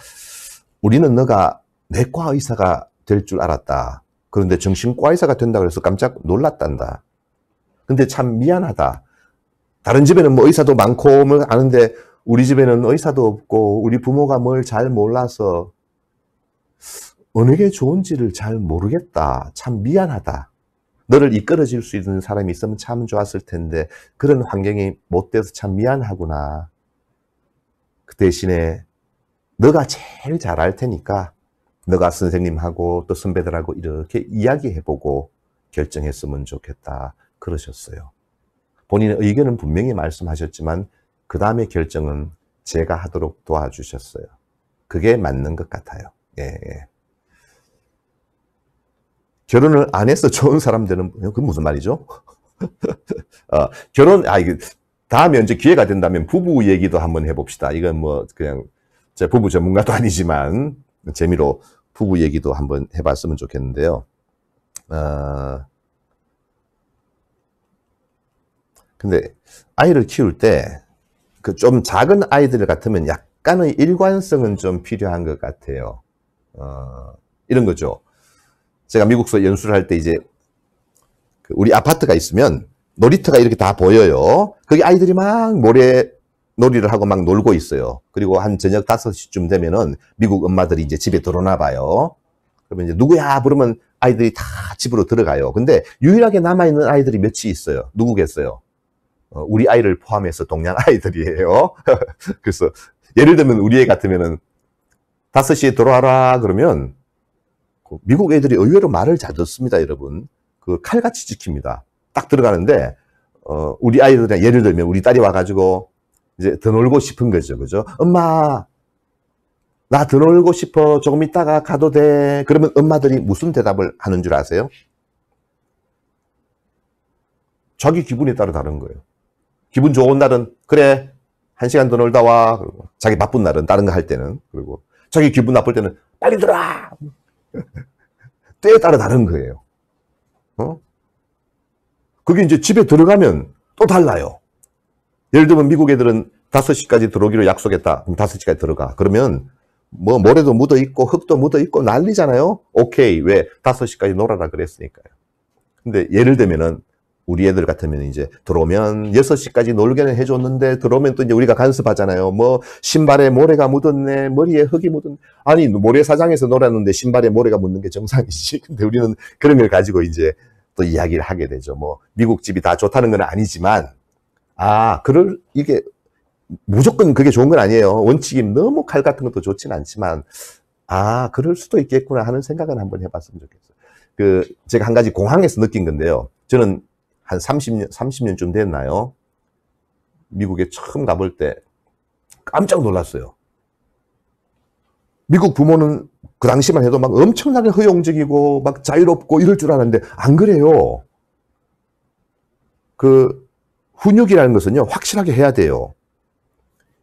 우리는 너가 내과 의사가 될 줄 알았다. 그런데 정신과 의사가 된다 고해서 깜짝 놀랐단다. 근데 참 미안하다. 다른 집에는 뭐 의사도 많고 뭐 아는데 우리 집에는 의사도 없고 우리 부모가 뭘 잘 몰라서 어느 게 좋은지를 잘 모르겠다. 참 미안하다. 너를 이끌어줄 수 있는 사람이 있으면 참 좋았을 텐데 그런 환경이 못 돼서 참 미안하구나. 그 대신에 너가 제일 잘할 테니까 너가 선생님하고 또 선배들하고 이렇게 이야기해보고 결정했으면 좋겠다. 그러셨어요. 본인의 의견은 분명히 말씀하셨지만 그 다음에 결정은 제가 하도록 도와주셨어요. 그게 맞는 것 같아요. 예, 예. 결혼을 안 해서 좋은 사람 되는, 그 무슨 말이죠? 어, 결혼 아 이거 다음에 이제 기회가 된다면 부부 얘기도 한번 해봅시다. 이건 뭐 그냥 제 부부 전문가도 아니지만 재미로 부부 얘기도 한번 해봤으면 좋겠는데요. 어, 근데 아이를 키울 때 그좀 작은 아이들 같으면 약간의 일관성은 좀 필요한 것 같아요. 어, 이런 거죠. 제가 미국서 연수를 할 때 이제 그 우리 아파트가 있으면 놀이터가 이렇게 다 보여요. 거기 아이들이 막 모래 놀이를 하고 막 놀고 있어요. 그리고 한 저녁 5시쯤 되면은 미국 엄마들이 이제 집에 들어오나 봐요. 그러면 이제 누구야? 부르면 아이들이 다 집으로 들어가요. 근데 유일하게 남아있는 아이들이 몇이 있어요. 누구겠어요? 어, 우리 아이를 포함해서 동양 아이들이에요. 그래서 예를 들면 우리 애 같으면은 5시에 돌아와라 그러면 그 미국 애들이 의외로 말을 잘 듣습니다, 여러분. 그 칼같이 지킵니다. 딱 들어가는데 어, 우리 아이들이 예를 들면 우리 딸이 와가지고 이제 더 놀고 싶은 거죠, 그죠? 엄마 나 더 놀고 싶어 조금 있다가 가도 돼. 그러면 엄마들이 무슨 대답을 하는 줄 아세요? 자기 기분에 따라 다른 거예요. 기분 좋은 날은 그래 한 시간 더 놀다 와 그리고 자기 바쁜 날은 다른 거 할 때는 그리고 자기 기분 나쁠 때는 빨리 들어와 때에 따라 다른 거예요 어? 그게 이제 집에 들어가면 또 달라요 예를 들면 미국 애들은 5시까지 들어오기로 약속했다 그럼 5시까지 들어가 그러면 뭐 모래도 묻어있고 흙도 묻어있고 난리잖아요 오케이 왜 5시까지 놀아라 그랬으니까요 근데 예를 들면은 우리 애들 같으면 이제 들어오면 6시까지 놀게는 해줬는데 들어오면 또 이제 우리가 간섭하잖아요. 뭐 신발에 모래가 묻었네, 머리에 흙이 묻었 아니 모래사장에서 놀았는데 신발에 모래가 묻는 게 정상이지. 근데 우리는 그런 걸 가지고 이제 또 이야기를 하게 되죠. 뭐 미국 집이 다 좋다는 건 아니지만 아 그럴 이게 무조건 그게 좋은 건 아니에요. 원칙이 너무 칼 같은 것도 좋진 않지만 아 그럴 수도 있겠구나 하는 생각을 한번 해봤으면 좋겠어요. 그 제가 한 가지 공항에서 느낀 건데요. 저는 한 30년, 30년쯤 됐나요? 미국에 처음 가볼 때 깜짝 놀랐어요. 미국 부모는 그 당시만 해도 막 엄청나게 허용적이고 막 자유롭고 이럴 줄 알았는데 안 그래요. 그 훈육이라는 것은요 확실하게 해야 돼요.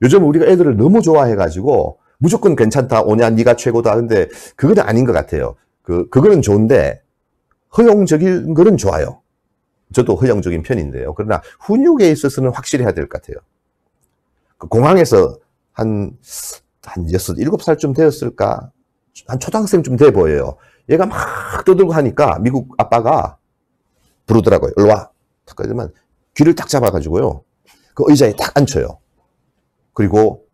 요즘 우리가 애들을 너무 좋아해가지고 무조건 괜찮다 오냐 네가 최고다 하는데 그건 아닌 것 같아요. 그 그거는 좋은데 허용적인 거는 좋아요. 저도 허용적인 편인데요. 그러나 훈육에 있어서는 확실히 해야 될 것 같아요. 그 공항에서 한, 한 여섯, 일곱 살쯤 되었을까? 한 초등학생쯤 돼 보여요. 얘가 막 떠들고 하니까 미국 아빠가 부르더라고요. 일로 와. 그러지만 귀를 딱 잡아가지고요. 그 의자에 딱 앉혀요. 그리고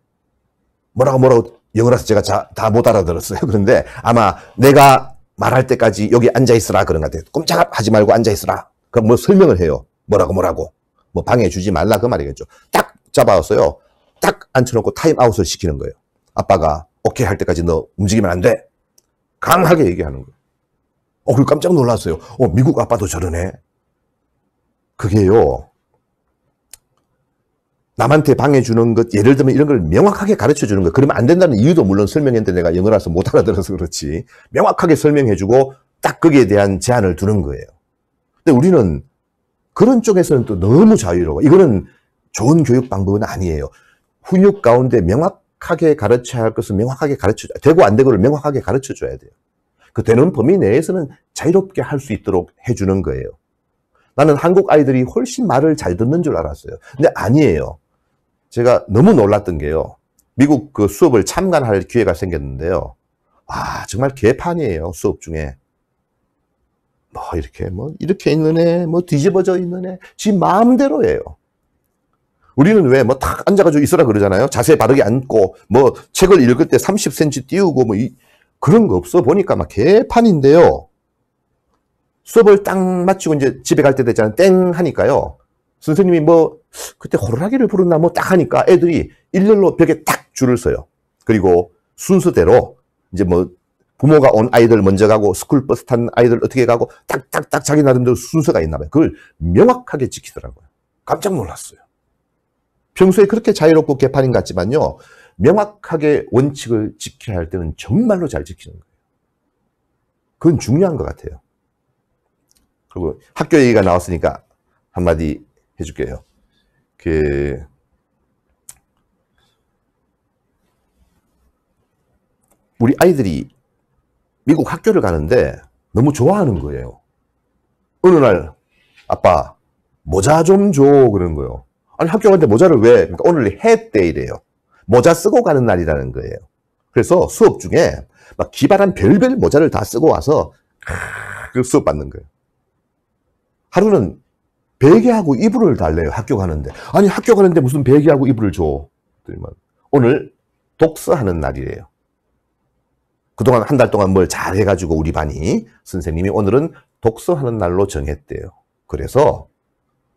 뭐라고 뭐라고 영어라서 제가 다 못 알아들었어요. 그런데 아마 내가 말할 때까지 여기 앉아있으라 그런 것 같아요. 꼼짝하지 말고 앉아있으라. 그럼 뭐 설명을 해요. 뭐라고 뭐라고. 뭐 방해 주지 말라 그 말이겠죠. 딱 잡아왔어요. 딱 앉혀놓고 타임아웃을 시키는 거예요. 아빠가 오케이 할 때까지 너 움직이면 안 돼. 강하게 얘기하는 거예요. 어, 그 깜짝 놀랐어요. 어, 미국 아빠도 저러네. 그게요. 남한테 방해 주는 것, 예를 들면 이런 걸 명확하게 가르쳐 주는 거. 그러면 안 된다는 이유도 물론 설명했는데 내가 영어라서 못 알아들어서 그렇지. 명확하게 설명해 주고 딱 거기에 대한 제안을 두는 거예요. 근데 우리는 그런 쪽에서는 또 너무 자유로워. 이거는 좋은 교육 방법은 아니에요. 훈육 가운데 명확하게 가르쳐야 할 것은 명확하게 가르쳐 줘야 되고 안 되고를 명확하게 가르쳐 줘야 돼요. 그 되는 범위 내에서는 자유롭게 할 수 있도록 해주는 거예요. 나는 한국 아이들이 훨씬 말을 잘 듣는 줄 알았어요. 근데 아니에요. 제가 너무 놀랐던 게요. 미국 그 수업을 참관할 기회가 생겼는데요. 아, 정말 개판이에요. 수업 중에. 뭐 이렇게 뭐 이렇게 있는 애, 뭐 뒤집어져 있는 애, 지 마음대로예요. 우리는 왜 뭐 탁 앉아가지고 있어라 그러잖아요. 자세 바르게 앉고 뭐 책을 읽을 때 30cm 띄우고 뭐 이, 그런 거 없어 보니까 막 개판인데요. 수업을 딱 마치고 이제 집에 갈 때 됐잖아요. 땡 하니까요. 선생님이 뭐 그때 호루라기를 부른다 뭐 딱 하니까 애들이 일렬로 벽에 탁 줄을 서요. 그리고 순서대로 이제 뭐 부모가 온 아이들 먼저 가고 스쿨버스 탄 아이들 어떻게 가고 딱 딱 딱 자기 나름대로 순서가 있나 봐요. 그걸 명확하게 지키더라고요. 깜짝 놀랐어요. 평소에 그렇게 자유롭고 개판인 것 같지만요. 명확하게 원칙을 지켜야 할 때는 정말로 잘 지키는 거예요. 그건 중요한 것 같아요. 그리고 학교 얘기가 나왔으니까 한마디 해줄게요. 그 우리 아이들이 미국 학교를 가는데 너무 좋아하는 거예요. 어느 날 아빠 모자 좀 줘 그러는 거예요. 아니 학교 가는데 모자를 왜? 그러니까 오늘 해때이래요 모자 쓰고 가는 날이라는 거예요. 그래서 수업 중에 막 기발한 별별 모자를 다 쓰고 와서 그 수업 받는 거예요. 하루는 베개하고 이불을 달래요. 학교 가는데. 아니 학교 가는데 무슨 베개하고 이불을 줘. 오늘 독서하는 날이래요. 그동안 한 달 동안 뭘 잘 해가지고 우리 반이 선생님이 오늘은 독서하는 날로 정했대요. 그래서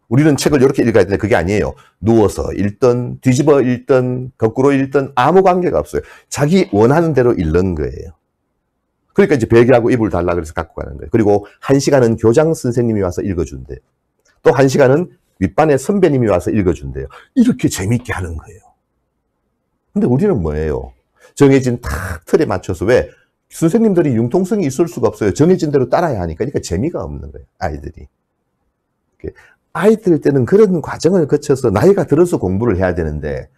우리는 책을 이렇게 읽어야 되는데 그게 아니에요. 누워서 읽던 뒤집어 읽던 거꾸로 읽던 아무 관계가 없어요. 자기 원하는 대로 읽는 거예요. 그러니까 이제 베개하고 이불 달라 그래서 갖고 가는 거예요. 그리고 한 시간은 교장 선생님이 와서 읽어준대요. 또 한 시간은 윗반의 선배님이 와서 읽어준대요. 이렇게 재밌게 하는 거예요. 근데 우리는 뭐예요? 정해진 탁 틀에 맞춰서 왜? 선생님들이 융통성이 있을 수가 없어요. 정해진 대로 따라야 하니까. 그러니까 재미가 없는 거예요. 아이들이. 아이들 때는 그런 과정을 거쳐서 나이가 들어서 공부를 해야 되는데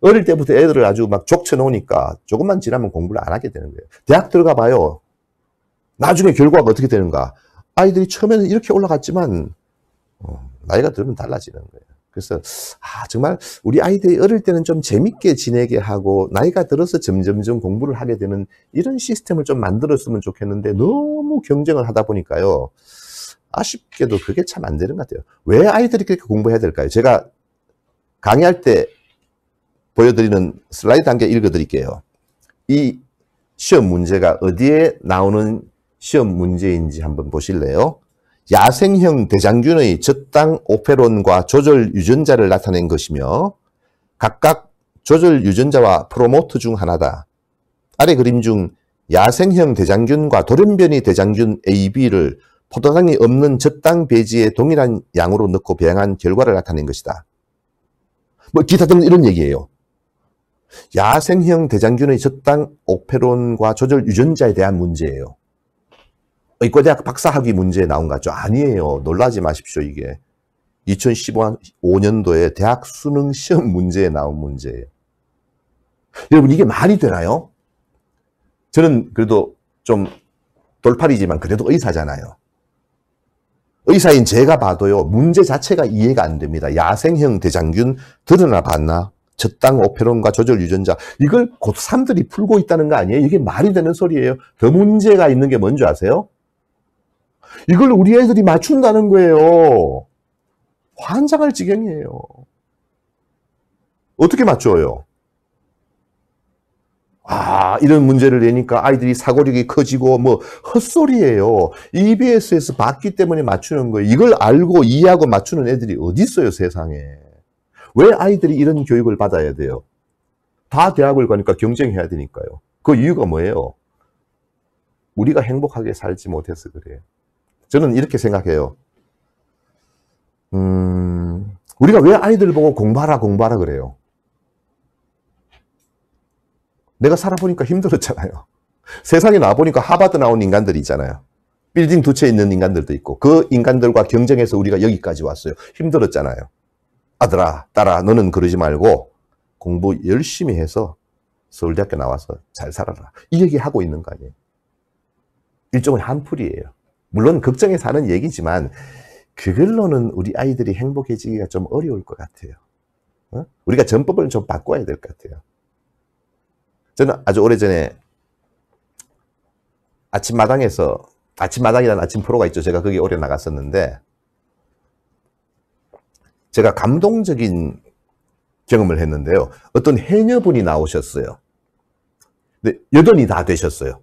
어릴 때부터 애들을 아주 막 족쳐놓으니까 조금만 지나면 공부를 안 하게 되는 거예요. 대학 들어가 봐요. 나중에 결과가 어떻게 되는가. 아이들이 처음에는 이렇게 올라갔지만 어, 나이가 들면 달라지는 거예요. 그래서 아 정말 우리 아이들이 어릴 때는 좀 재밌게 지내게 하고 나이가 들어서 점점점 공부를 하게 되는 이런 시스템을 좀 만들었으면 좋겠는데 너무 경쟁을 하다 보니까요 아쉽게도 그게 참 안 되는 것 같아요 왜 아이들이 그렇게 공부해야 될까요 제가 강의할 때 보여드리는 슬라이드 한 개 읽어드릴게요 이 시험 문제가 어디에 나오는 시험 문제인지 한번 보실래요? 야생형 대장균의 적당 오페론과 조절 유전자를 나타낸 것이며 각각 조절 유전자와 프로모터 중 하나다. 아래 그림 중 야생형 대장균과 돌연변이 대장균 AB를 포도당이 없는 적당 배지에 동일한 양으로 넣고 배양한 결과를 나타낸 것이다. 뭐 기타 등 이런 얘기예요. 야생형 대장균의 적당 오페론과 조절 유전자에 대한 문제예요. 의과대학 박사학위 문제에 나온 것 같죠? 아니에요. 놀라지 마십시오, 이게. 2015년도에 대학 수능 시험 문제에 나온 문제예요. 여러분, 이게 말이 되나요? 저는 그래도 좀 돌팔이지만 그래도 의사잖아요. 의사인 제가 봐도요, 문제 자체가 이해가 안 됩니다. 야생형 대장균 드러나 봤나? 적당 오페론과 조절 유전자. 이걸 곧3들이 풀고 있다는 거 아니에요? 이게 말이 되는 소리예요. 더 문제가 있는 게 뭔지 아세요? 이걸 우리 애들이 맞춘다는 거예요. 환장할 지경이에요. 어떻게 맞춰요? 아, 이런 문제를 내니까 아이들이 사고력이 커지고 뭐 헛소리예요. EBS에서 봤기 때문에 맞추는 거예요. 이걸 알고 이해하고 맞추는 애들이 어디 있어요, 세상에. 왜 아이들이 이런 교육을 받아야 돼요? 다 대학을 가니까 경쟁해야 되니까요. 그 이유가 뭐예요? 우리가 행복하게 살지 못해서 그래요. 저는 이렇게 생각해요. 음, 우리가 왜 아이들 보고 공부하라 공부하라 그래요? 내가 살아보니까 힘들었잖아요. 세상에 나보니까 하바드 나온 인간들이 있잖아요. 빌딩 두 채 있는 인간들도 있고 그 인간들과 경쟁해서 우리가 여기까지 왔어요. 힘들었잖아요. 아들아, 딸아, 너는 그러지 말고 공부 열심히 해서 서울대학교 나와서 잘 살아라. 이 얘기하고 있는 거 아니에요. 일종의 한풀이에요. 물론 걱정에 사는 얘기지만 그걸로는 우리 아이들이 행복해지기가 좀 어려울 것 같아요. 어? 우리가 전법을 좀 바꿔야 될 것 같아요. 저는 아주 오래전에 아침마당에서 아침마당이라는 아침 프로가 있죠. 제가 거기 오래 나갔었는데 제가 감동적인 경험을 했는데요. 어떤 해녀분이 나오셨어요. 근데 여든이 다 되셨어요.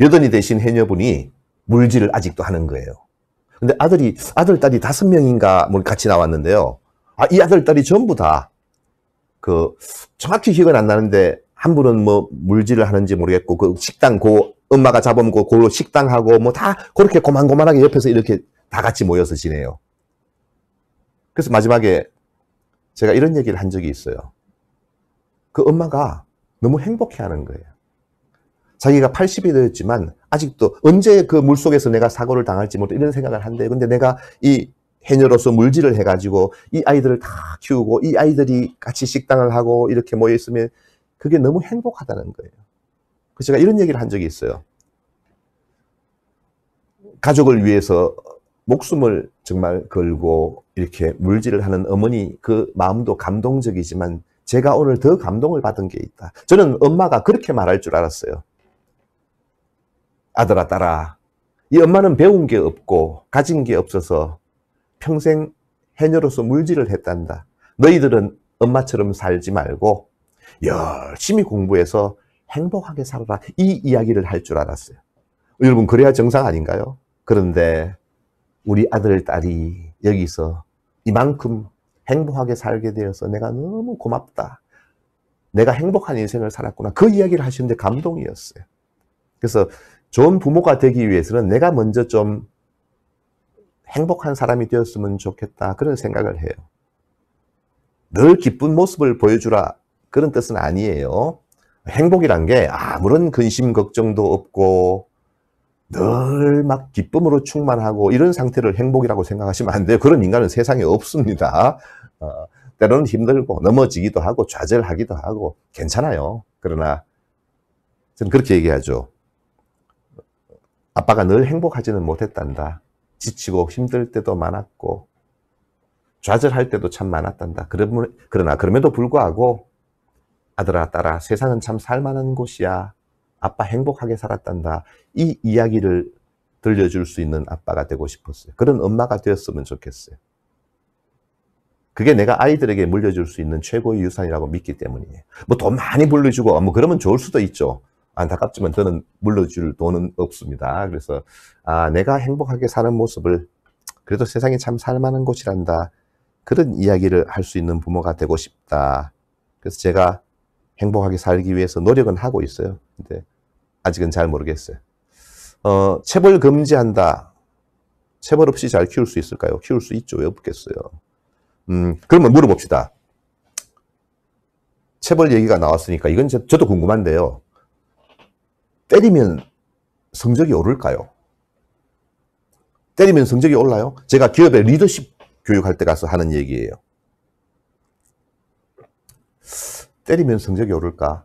여든이 되신 해녀분이 물질을 아직도 하는 거예요. 근데 아들이, 아들, 딸이 다섯 명인가 뭘 뭐 같이 나왔는데요. 아, 이 아들, 딸이 전부 다, 그, 정확히 기억은 안 나는데, 한 분은 뭐 물질을 하는지 모르겠고, 그 식당, 고 엄마가 잡아먹고걸로 그 식당하고, 뭐 다 그렇게 고만고만하게 옆에서 이렇게 다 같이 모여서 지내요. 그래서 마지막에 제가 이런 얘기를 한 적이 있어요. 그 엄마가 너무 행복해 하는 거예요. 자기가 80이 되었지만 아직도 언제 그 물속에서 내가 사고를 당할지 모르 이런 생각을 한대. 근데 내가 이 해녀로서 물질을 해가지고 이 아이들을 다 키우고 이 아이들이 같이 식당을 하고 이렇게 모여 있으면 그게 너무 행복하다는 거예요. 그 제가 이런 얘기를 한 적이 있어요. 가족을 위해서 목숨을 정말 걸고 이렇게 물질을 하는 어머니 그 마음도 감동적이지만 제가 오늘 더 감동을 받은 게 있다. 저는 엄마가 그렇게 말할 줄 알았어요. 아들아 딸아 이 엄마는 배운 게 없고 가진 게 없어서 평생 해녀로서 물질을 했단다. 너희들은 엄마처럼 살지 말고 열심히 공부해서 행복하게 살아라 이 이야기를 할 줄 알았어요. 여러분 그래야 정상 아닌가요? 그런데 우리 아들 딸이 여기서 이만큼 행복하게 살게 되어서 내가 너무 고맙다. 내가 행복한 인생을 살았구나. 그 이야기를 하시는데 감동이었어요. 그래서 좋은 부모가 되기 위해서는 내가 먼저 좀 행복한 사람이 되었으면 좋겠다 그런 생각을 해요. 늘 기쁜 모습을 보여주라 그런 뜻은 아니에요. 행복이란 게 아무런 근심 걱정도 없고 늘 막 기쁨으로 충만하고 이런 상태를 행복이라고 생각하시면 안 돼요. 그런 인간은 세상에 없습니다. 어, 때로는 힘들고 넘어지기도 하고 좌절하기도 하고 괜찮아요. 그러나 저는 그렇게 얘기하죠. 아빠가 늘 행복하지는 못했단다. 지치고 힘들 때도 많았고 좌절할 때도 참 많았단다. 그러나 그럼에도 불구하고 아들아 딸아 세상은 참 살만한 곳이야. 아빠 행복하게 살았단다. 이 이야기를 들려줄 수 있는 아빠가 되고 싶었어요. 그런 엄마가 되었으면 좋겠어요. 그게 내가 아이들에게 물려줄 수 있는 최고의 유산이라고 믿기 때문이에요. 뭐돈 많이 불려주고뭐 그러면 좋을 수도 있죠. 안타깝지만 저는 물러줄 돈은 없습니다. 그래서 아, 내가 행복하게 사는 모습을 그래도 세상이 참 살만한 곳이란다. 그런 이야기를 할 수 있는 부모가 되고 싶다. 그래서 제가 행복하게 살기 위해서 노력은 하고 있어요. 근데 아직은 잘 모르겠어요. 어, 체벌 금지한다. 체벌 없이 잘 키울 수 있을까요? 키울 수 있죠. 왜 없겠어요? 음, 그러면 물어봅시다. 체벌 얘기가 나왔으니까 이건 저, 도 궁금한데요. 때리면 성적이 오를까요? 때리면 성적이 올라요? 제가 기업의 리더십 교육할 때 가서 하는 얘기예요. 때리면 성적이 오를까?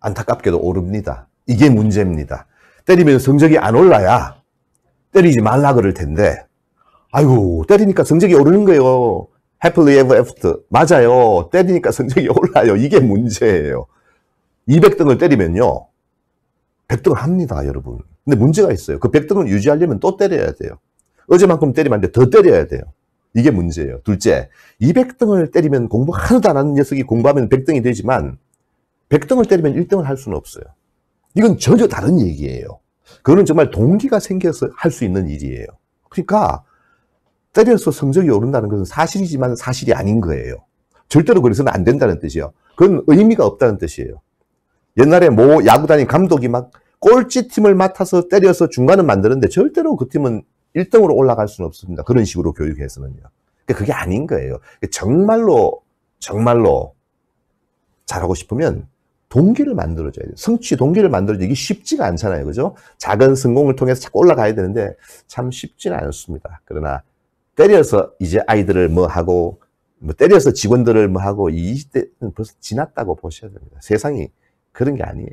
안타깝게도 오릅니다. 이게 문제입니다. 때리면 성적이 안 올라야 때리지 말라 그럴 텐데 아이고 때리니까 성적이 오르는 거예요. happily ever after. 맞아요. 때리니까 성적이 올라요. 이게 문제예요. 200등을 때리면요. 100등 합니다, 여러분. 근데 문제가 있어요. 그 100등을 유지하려면 또 때려야 돼요. 어제만큼 때리면 안 돼. 더 때려야 돼요. 이게 문제예요. 둘째, 200등을 때리면 공부 하나도 안 하는 녀석이 공부하면 100등이 되지만 100등을 때리면 1등을 할 수는 없어요. 이건 전혀 다른 얘기예요. 그거는 정말 동기가 생겨서 할 수 있는 일이에요. 그러니까 때려서 성적이 오른다는 것은 사실이지만 사실이 아닌 거예요. 절대로 그래서는 안 된다는 뜻이에요. 그건 의미가 없다는 뜻이에요. 옛날에 모 야구단인 감독이 막 꼴찌팀을 맡아서 때려서 중간을 만드는데 절대로 그 팀은 1등으로 올라갈 수는 없습니다. 그런 식으로 교육해서는요. 그러니까 그게 아닌 거예요. 정말로 정말로 잘하고 싶으면 동기를 만들어줘야 돼요. 성취 동기를 만들어줘야 이게 쉽지가 않잖아요. 그죠? 작은 성공을 통해서 자꾸 올라가야 되는데 참 쉽지는 않습니다. 그러나 때려서 이제 아이들을 뭐 하고 뭐 때려서 직원들을 뭐 하고 이 시대는 벌써 지났다고 보셔야 됩니다. 세상이 그런 게 아니에요.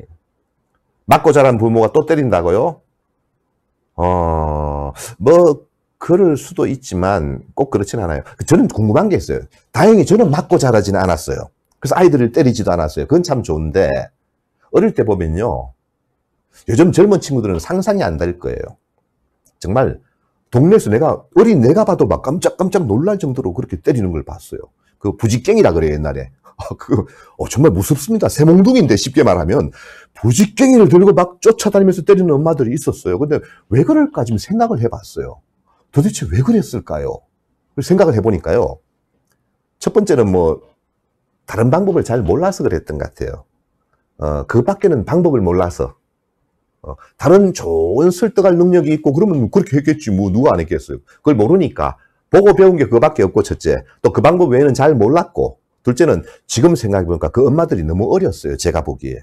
맞고 자란 부모가 또 때린다고요? 어, 뭐, 그럴 수도 있지만 꼭 그렇진 않아요. 저는 궁금한 게 있어요. 다행히 저는 맞고 자라지는 않았어요. 그래서 아이들을 때리지도 않았어요. 그건 참 좋은데 어릴 때 보면요. 요즘 젊은 친구들은 상상이 안 될 거예요. 정말 동네에서 내가 어린 내가 봐도 막 깜짝깜짝 놀랄 정도로 그렇게 때리는 걸 봤어요. 그 부직갱이라 그래요 옛날에. 아, 그, 어, 정말 무섭습니다. 새몽둥인데 쉽게 말하면 보직갱이를 들고 막 쫓아다니면서 때리는 엄마들이 있었어요. 근데 왜 그럴까 지금 생각을 해봤어요. 도대체 왜 그랬을까요? 생각을 해보니까요. 첫 번째는 뭐 다른 방법을 잘 몰라서 그랬던 것 같아요. 어, 그 밖에는 방법을 몰라서. 어, 다른 좋은 설득할 능력이 있고 그러면 그렇게 했겠지. 뭐 누가 안 했겠어요. 그걸 모르니까. 보고 배운 게 그밖에 없고 첫째. 또 그 방법 외에는 잘 몰랐고. 둘째는 지금 생각해보니까 그 엄마들이 너무 어렸어요. 제가 보기에.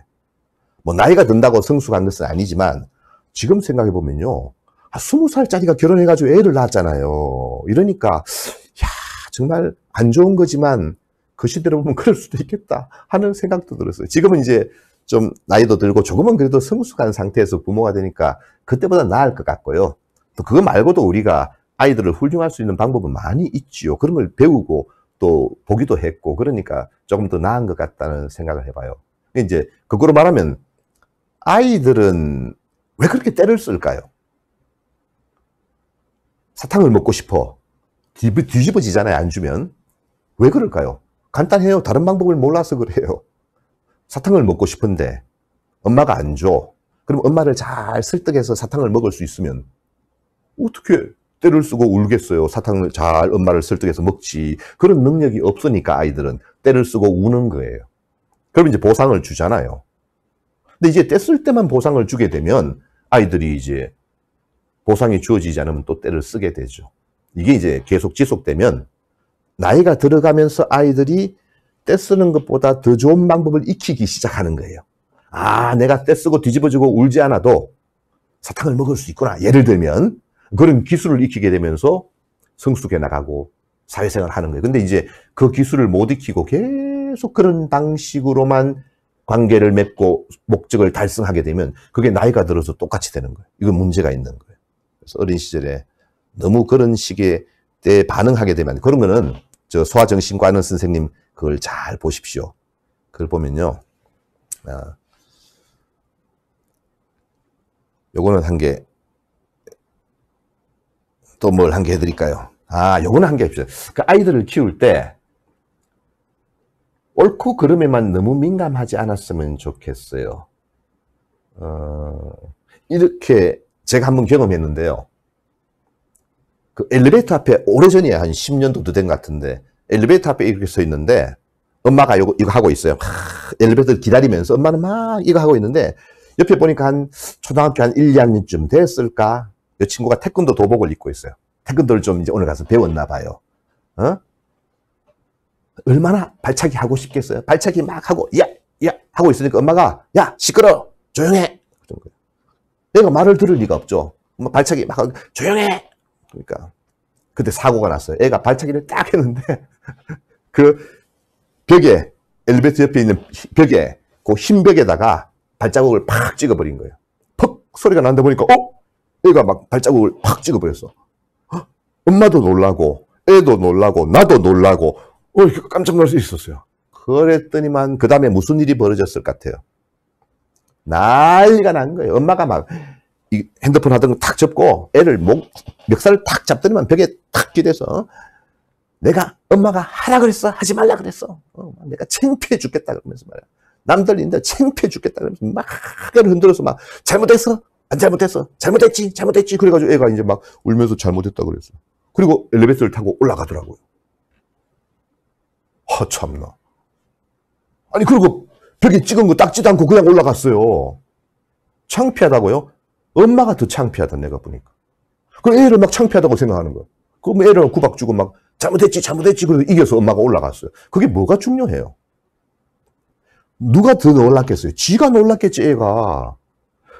뭐 나이가 든다고 성숙한 것은 아니지만 지금 생각해보면요. 한 20살짜리가 결혼해가지고 애를 낳았잖아요. 이러니까 야 정말 안 좋은 거지만 그 시대로 보면 그럴 수도 있겠다 하는 생각도 들었어요. 지금은 이제 좀 나이도 들고 조금은 그래도 성숙한 상태에서 부모가 되니까 그때보다 나을 것 같고요. 또 그거 말고도 우리가 아이들을 훌륭할 수 있는 방법은 많이 있지요. 그런 걸 배우고 또 보기도 했고 그러니까 조금 더 나은 것 같다는 생각을 해봐요. 이제 그거로 말하면 아이들은 왜 그렇게 때를 쓸까요? 사탕을 먹고 싶어. 뒤집어지잖아요. 안 주면. 왜 그럴까요? 간단해요. 다른 방법을 몰라서 그래요. 사탕을 먹고 싶은데 엄마가 안 줘. 그럼 엄마를 잘 설득해서 사탕을 먹을 수 있으면 어떻게 때를 쓰고 울겠어요. 사탕을 잘 엄마를 설득해서 먹지. 그런 능력이 없으니까 아이들은 때를 쓰고 우는 거예요. 그럼 이제 보상을 주잖아요. 근데 이제 때 쓸 때만 보상을 주게 되면 아이들이 이제 보상이 주어지지 않으면 또 때를 쓰게 되죠. 이게 이제 계속 지속되면 나이가 들어가면서 아이들이 때 쓰는 것보다 더 좋은 방법을 익히기 시작하는 거예요. 아, 내가 때 쓰고 뒤집어지고 울지 않아도 사탕을 먹을 수 있구나. 예를 들면 그런 기술을 익히게 되면서 성숙해 나가고 사회생활 하는 거예요. 근데 이제 그 기술을 못 익히고 계속 그런 방식으로만 관계를 맺고 목적을 달성하게 되면 그게 나이가 들어서 똑같이 되는 거예요. 이건 문제가 있는 거예요. 그래서 어린 시절에 너무 그런 식의 때 반응하게 되면 그런 거는 저 소아정신과는 선생님 그걸 잘 보십시오. 그걸 보면요. 아, 요거는 한개 또뭘한개 해드릴까요? 아, 요거는 한개 해주세요. 그 아이들을 키울 때 옳고 그름에만 너무 민감하지 않았으면 좋겠어요. 어, 이렇게 제가 한 번 경험했는데요. 그 엘리베이터 앞에 오래전에한 10년도 된 것 같은데. 엘리베이터 앞에 이렇게 서 있는데 엄마가 이거, 이거 하고 있어요. 엘리베이터를 기다리면서 엄마는 막 이거 하고 있는데 옆에 보니까 한 초등학교 한 1, 2학년쯤 됐을까? 이 친구가 태권도 도복을 입고 있어요. 태권도를 좀 이제 오늘 가서 배웠나 봐요. 어? 얼마나 발차기 하고 싶겠어요? 발차기 막 하고, 야! 야! 하고 있으니까 엄마가, 야! 시끄러! 조용해! 그런 거예요. 내가 말을 들을 리가 없죠. 엄마 발차기 막 하고, 조용해! 그러니까. 그때 사고가 났어요. 애가 발차기를 딱 했는데, 그 벽에, 엘리베이터 옆에 있는 벽에, 그 흰 벽에다가 발자국을 팍 찍어버린 거예요. 퍽! 소리가 난다 보니까, 어? 애가 막 발자국을 팍 찍어버렸어. 엄마도 놀라고, 애도 놀라고, 나도 놀라고, 어, 깜짝 놀랄 수 있었어요. 그랬더니만, 그 다음에 무슨 일이 벌어졌을 것 같아요? 난리가 난 거예요. 엄마가 막, 이 핸드폰 하던 거 탁 접고, 애를 목, 멱살을 탁 잡더니만 벽에 탁 기대서, 어? 내가 엄마가 하라 그랬어 하지 말라 그랬어 어, 내가 창피해 죽겠다 그러면서 말이야 남들 있는데 창피해 죽겠다 그러면서 막 흔들어서 막 잘못했어 안 아, 잘못했어. 잘못했지. 잘못했지. 그래가지고 애가 이제 막 울면서 잘못했다 그랬어. 그리고 엘리베이터를 타고 올라가더라고요. 하, 참나. 아니, 그리고 벽에 찍은 거딱지도 않고 그냥 올라갔어요. 창피하다고요? 엄마가 더 창피하다, 내가 보니까. 그럼 애를 막 창피하다고 생각하는 거야. 그럼 애를 구박 주고 막 잘못했지, 잘못했지. 그래서 이겨서 엄마가 올라갔어요. 그게 뭐가 중요해요? 누가 더 놀랐겠어요? 지가 놀랐겠지, 애가.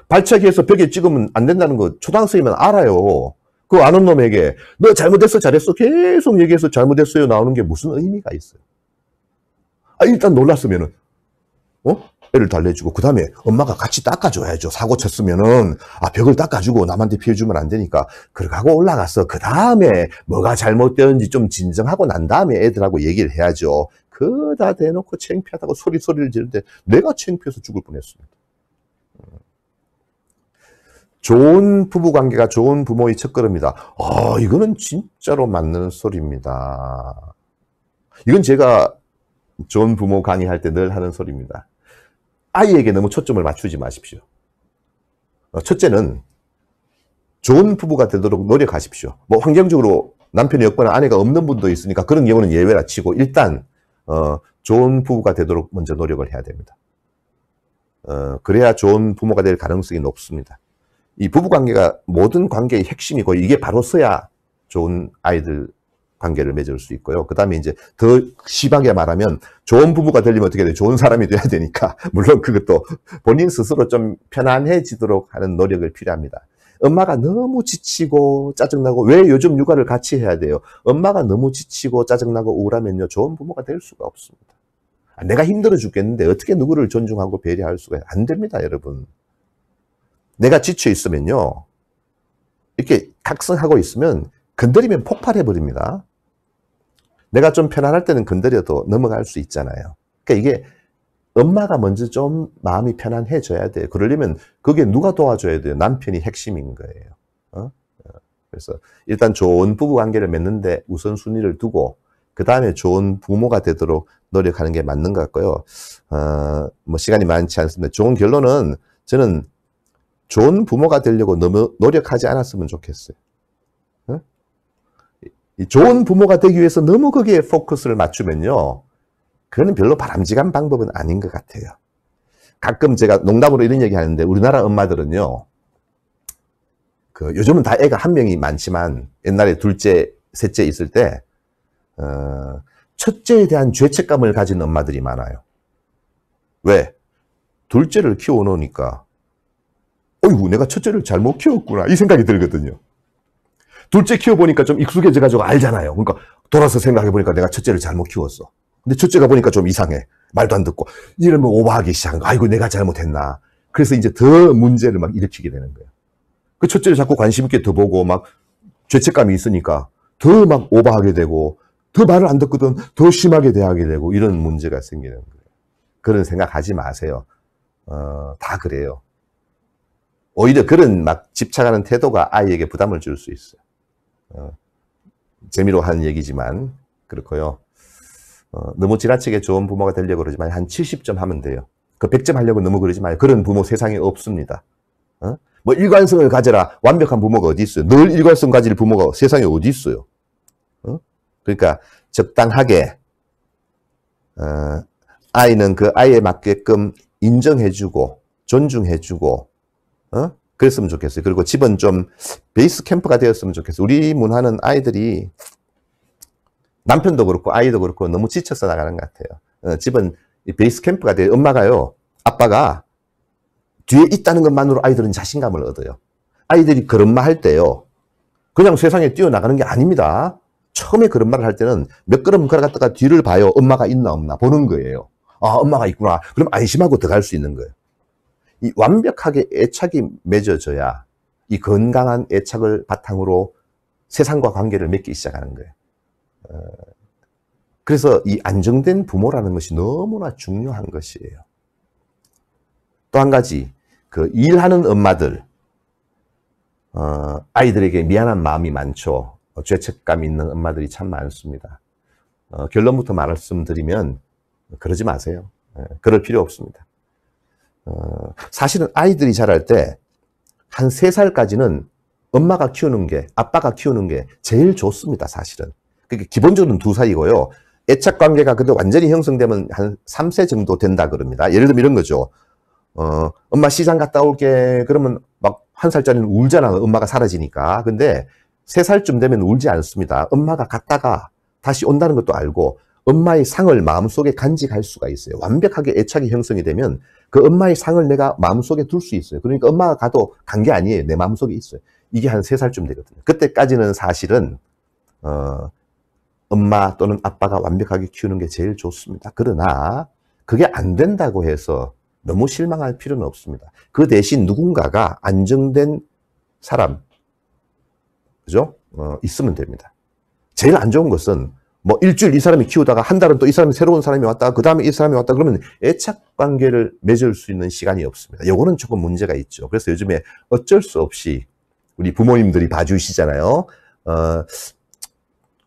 발차기에서 벽에 찍으면 안 된다는 거 초등학생이면 알아요. 그 아는 놈에게 너 잘못했어 잘했어 계속 얘기해서 잘못했어요 나오는 게 무슨 의미가 있어요. 아 일단 놀랐으면은 어? 애를 달래주고 그 다음에 엄마가 같이 닦아줘야죠. 사고 쳤으면은 아 벽을 닦아주고 남한테 피해주면 안 되니까 그러고 올라가서 그 다음에 뭐가 잘못되었는지 좀 진정하고 난 다음에 애들하고 얘기를 해야죠. 그다 대놓고 창피하다고 소리 소리를 지르는데 내가 창피해서 죽을 뻔했습니다. 좋은 부부 관계가 좋은 부모의 첫걸음이다. 어, 이거는 진짜로 맞는 소리입니다. 이건 제가 좋은 부모 강의할 때 늘 하는 소리입니다. 아이에게 너무 초점을 맞추지 마십시오. 어, 첫째는 좋은 부부가 되도록 노력하십시오. 뭐 환경적으로 남편이 없거나 아내가 없는 분도 있으니까 그런 경우는 예외라 치고 일단 어, 좋은 부부가 되도록 먼저 노력을 해야 됩니다. 어, 그래야 좋은 부모가 될 가능성이 높습니다. 이 부부관계가 모든 관계의 핵심이고 이게 바로 써야 좋은 아이들 관계를 맺을 수 있고요. 그 다음에 이제 더 심하게 말하면 좋은 부부가 되려면 어떻게 돼? 좋은 사람이 돼야 되니까 물론 그것도 본인 스스로 좀 편안해지도록 하는 노력을 필요합니다. 엄마가 너무 지치고 짜증나고 왜 요즘 육아를 같이 해야 돼요? 엄마가 너무 지치고 짜증나고 우울하면요. 좋은 부모가 될 수가 없습니다. 아, 내가 힘들어 죽겠는데 어떻게 누구를 존중하고 배려할 수가 안 됩니다, 여러분. 내가 지쳐 있으면요. 이렇게 각성하고 있으면 건드리면 폭발해 버립니다. 내가 좀 편안할 때는 건드려도 넘어갈 수 있잖아요. 그러니까 이게 엄마가 먼저 좀 마음이 편안해져야 돼요. 그러려면 그게 누가 도와줘야 돼요? 남편이 핵심인 거예요. 어? 그래서 일단 좋은 부부 관계를 맺는데 우선순위를 두고 그 다음에 좋은 부모가 되도록 노력하는 게 맞는 것 같고요. 어, 뭐 시간이 많지 않습니다. 좋은 결론은 저는 좋은 부모가 되려고 너무 노력하지 않았으면 좋겠어요. 어? 좋은 부모가 되기 위해서 너무 거기에 포커스를 맞추면요. 그거는 별로 바람직한 방법은 아닌 것 같아요. 가끔 제가 농담으로 이런 얘기 하는데 우리나라 엄마들은요. 그 요즘은 다 애가 한 명이 많지만 옛날에 둘째, 셋째 있을 때 어, 첫째에 대한 죄책감을 가진 엄마들이 많아요. 왜? 둘째를 키워놓으니까 어이구 내가 첫째를 잘못 키웠구나 이 생각이 들거든요. 둘째 키워보니까 좀 익숙해져가지고 알잖아요. 그러니까 돌아서 생각해보니까 내가 첫째를 잘못 키웠어. 근데 첫째가 보니까 좀 이상해. 말도 안 듣고. 이러면 오버하기 시작한 거. 아이고, 내가 잘못했나. 그래서 이제 더 문제를 막 일으키게 되는 거예요. 그 첫째를 자꾸 관심 있게 더 보고 막 죄책감이 있으니까 더 막 오버하게 되고 더 말을 안 듣거든 더 심하게 대하게 되고 이런 문제가 생기는 거예요. 그런 생각하지 마세요. 어, 다 그래요. 오히려 그런 막 집착하는 태도가 아이에게 부담을 줄 수 있어요. 어, 재미로 하는 얘기지만 그렇고요. 어, 너무 지나치게 좋은 부모가 되려고 그러지만 한 70점 하면 돼요. 그 100점 하려고 너무 그러지 마요. 그런 부모 세상에 없습니다. 어? 뭐 일관성을 가져라. 완벽한 부모가 어디 있어요? 늘 일관성 가질 부모가 세상에 어디 있어요? 어? 그러니까 적당하게 어, 아이는 그 아이에 맞게끔 인정해주고 존중해주고 어? 그랬으면 좋겠어요. 그리고 집은 좀 베이스 캠프가 되었으면 좋겠어요. 우리 문화는 아이들이 남편도 그렇고 아이도 그렇고 너무 지쳐서 나가는 것 같아요. 어, 집은 베이스 캠프가 돼요. 엄마가요, 아빠가 뒤에 있다는 것만으로 아이들은 자신감을 얻어요. 아이들이 그런 말 할 때요, 그냥 세상에 뛰어나가는 게 아닙니다. 처음에 그런 말을 할 때는 몇 걸음 걸어갔다가 뒤를 봐요. 엄마가 있나 없나 보는 거예요. 아, 엄마가 있구나. 그럼 안심하고 들어갈 수 있는 거예요. 이 완벽하게 애착이 맺어져야 이 건강한 애착을 바탕으로 세상과 관계를 맺기 시작하는 거예요. 어, 그래서 이 안정된 부모라는 것이 너무나 중요한 것이에요. 또 한 가지, 그 일하는 엄마들, 어, 아이들에게 미안한 마음이 많죠. 어, 죄책감 있는 엄마들이 참 많습니다. 어, 결론부터 말씀드리면 그러지 마세요. 예, 그럴 필요 없습니다. 어, 사실은 아이들이 자랄 때 한 세살까지는 엄마가 키우는 게, 아빠가 키우는 게 제일 좋습니다, 사실은. 그게 기본적으로는 두 사이고요. 애착 관계가 근데 완전히 형성되면 한 3세 정도 된다 그럽니다. 예를 들면 이런 거죠. 어, 엄마 시장 갔다 올게. 그러면 막 한 살짜리는 울잖아. 엄마가 사라지니까. 근데 세 살쯤 되면 울지 않습니다. 엄마가 갔다가 다시 온다는 것도 알고 엄마의 상을 마음속에 간직할 수가 있어요. 완벽하게 애착이 형성이 되면 그 엄마의 상을 내가 마음속에 둘 수 있어요. 그러니까 엄마가 가도 간 게 아니에요. 내 마음속에 있어요. 이게 한 세살쯤 되거든요. 그때까지는 사실은 어, 엄마 또는 아빠가 완벽하게 키우는 게 제일 좋습니다. 그러나 그게 안 된다고 해서 너무 실망할 필요는 없습니다. 그 대신 누군가가 안정된 사람, 그죠? 어, 있으면 됩니다. 제일 안 좋은 것은 뭐 일주일 이 사람이 키우다가 한 달은 또 이 사람이 새로운 사람이 왔다 그 다음에 이 사람이 왔다 그러면 애착 관계를 맺을 수 있는 시간이 없습니다. 요거는 조금 문제가 있죠. 그래서 요즘에 어쩔 수 없이 우리 부모님들이 봐주시잖아요. 어,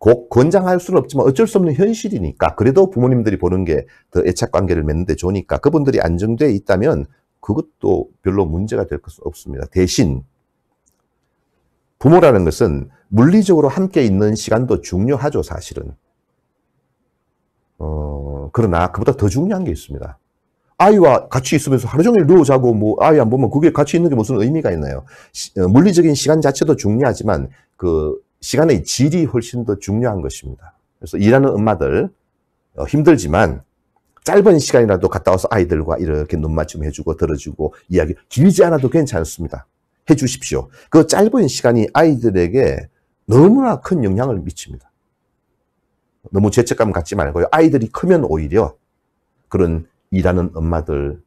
곡 권장할 수는 없지만 어쩔 수 없는 현실이니까 그래도 부모님들이 보는 게 더 애착 관계를 맺는데 좋으니까 그분들이 안정돼 있다면 그것도 별로 문제가 될 것은 없습니다. 대신 부모라는 것은 물리적으로 함께 있는 시간도 중요하죠, 사실은. 어, 그러나 그보다 더 중요한 게 있습니다. 아이와 같이 있으면서 하루 종일 누워 자고 뭐 아이 안 보면 그게 같이 있는 게 무슨 의미가 있나요? 시, 어, 물리적인 시간 자체도 중요하지만 그 시간의 질이 훨씬 더 중요한 것입니다. 그래서 일하는 엄마들 어, 힘들지만 짧은 시간이라도 갔다 와서 아이들과 이렇게 눈 맞춤 해주고 들어주고 이야기 길지 않아도 괜찮습니다. 해주십시오. 그 짧은 시간이 아이들에게 너무나 큰 영향을 미칩니다. 너무 죄책감 갖지 말고요. 아이들이 크면 오히려 그런 일하는 엄마들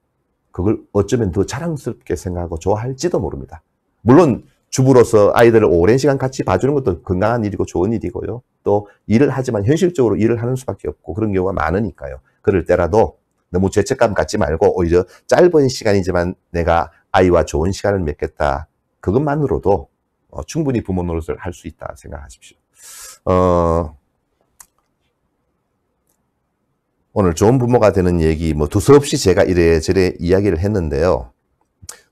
그걸 어쩌면 더 자랑스럽게 생각하고 좋아할지도 모릅니다. 물론 주부로서 아이들을 오랜 시간 같이 봐주는 것도 건강한 일이고 좋은 일이고요. 또 일을 하지만 현실적으로 일을 하는 수밖에 없고 그런 경우가 많으니까요. 그럴 때라도 너무 죄책감 갖지 말고 오히려 짧은 시간이지만 내가 아이와 좋은 시간을 맺겠다. 그것만으로도 어, 충분히 부모노릇을 할 수 있다 생각하십시오. 어... 오늘 좋은 부모가 되는 얘기 뭐 두서없이 제가 이래저래 이야기를 했는데요.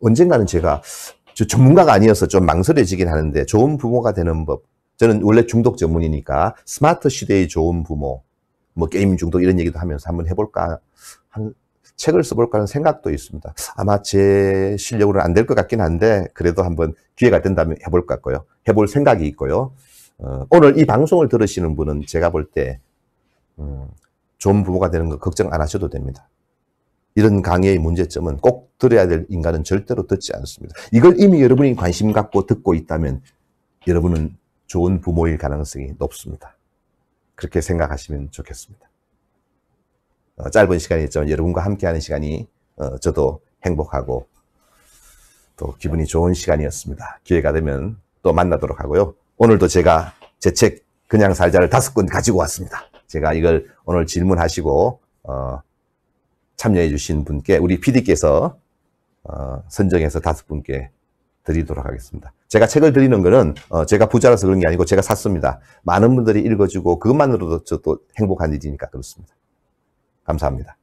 언젠가는 제가 전문가가 아니어서 좀 망설여지긴 하는데 좋은 부모가 되는 법 저는 원래 중독 전문이니까 스마트 시대의 좋은 부모 뭐 게임 중독 이런 얘기도 하면서 한번 해볼까 한 책을 써볼까 하는 생각도 있습니다. 아마 제 실력으로는 안 될 것 같긴 한데 그래도 한번 기회가 된다면 해볼 것 같고요. 해볼 생각이 있고요. 어, 오늘 이 방송을 들으시는 분은 제가 볼때 음, 좋은 부모가 되는 거 걱정 안 하셔도 됩니다. 이런 강의의 문제점은 꼭 들어야 될 인간은 절대로 듣지 않습니다. 이걸 이미 여러분이 관심 갖고 듣고 있다면 여러분은 좋은 부모일 가능성이 높습니다. 그렇게 생각하시면 좋겠습니다. 어, 짧은 시간이었지만 여러분과 함께하는 시간이 어, 저도 행복하고 또 기분이 좋은 시간이었습니다. 기회가 되면 또 만나도록 하고요. 오늘도 제가 제 책 그냥 살자를 다섯 권 가지고 왔습니다. 제가 이걸 오늘 질문하시고 어, 참여해 주신 분께 우리 PD께서 어, 선정해서 다섯 분께 드리도록 하겠습니다. 제가 책을 드리는 것은 어, 제가 부자라서 그런 게 아니고 제가 샀습니다. 많은 분들이 읽어주고 그것만으로도 저도 행복한 일이니까 그렇습니다. 감사합니다.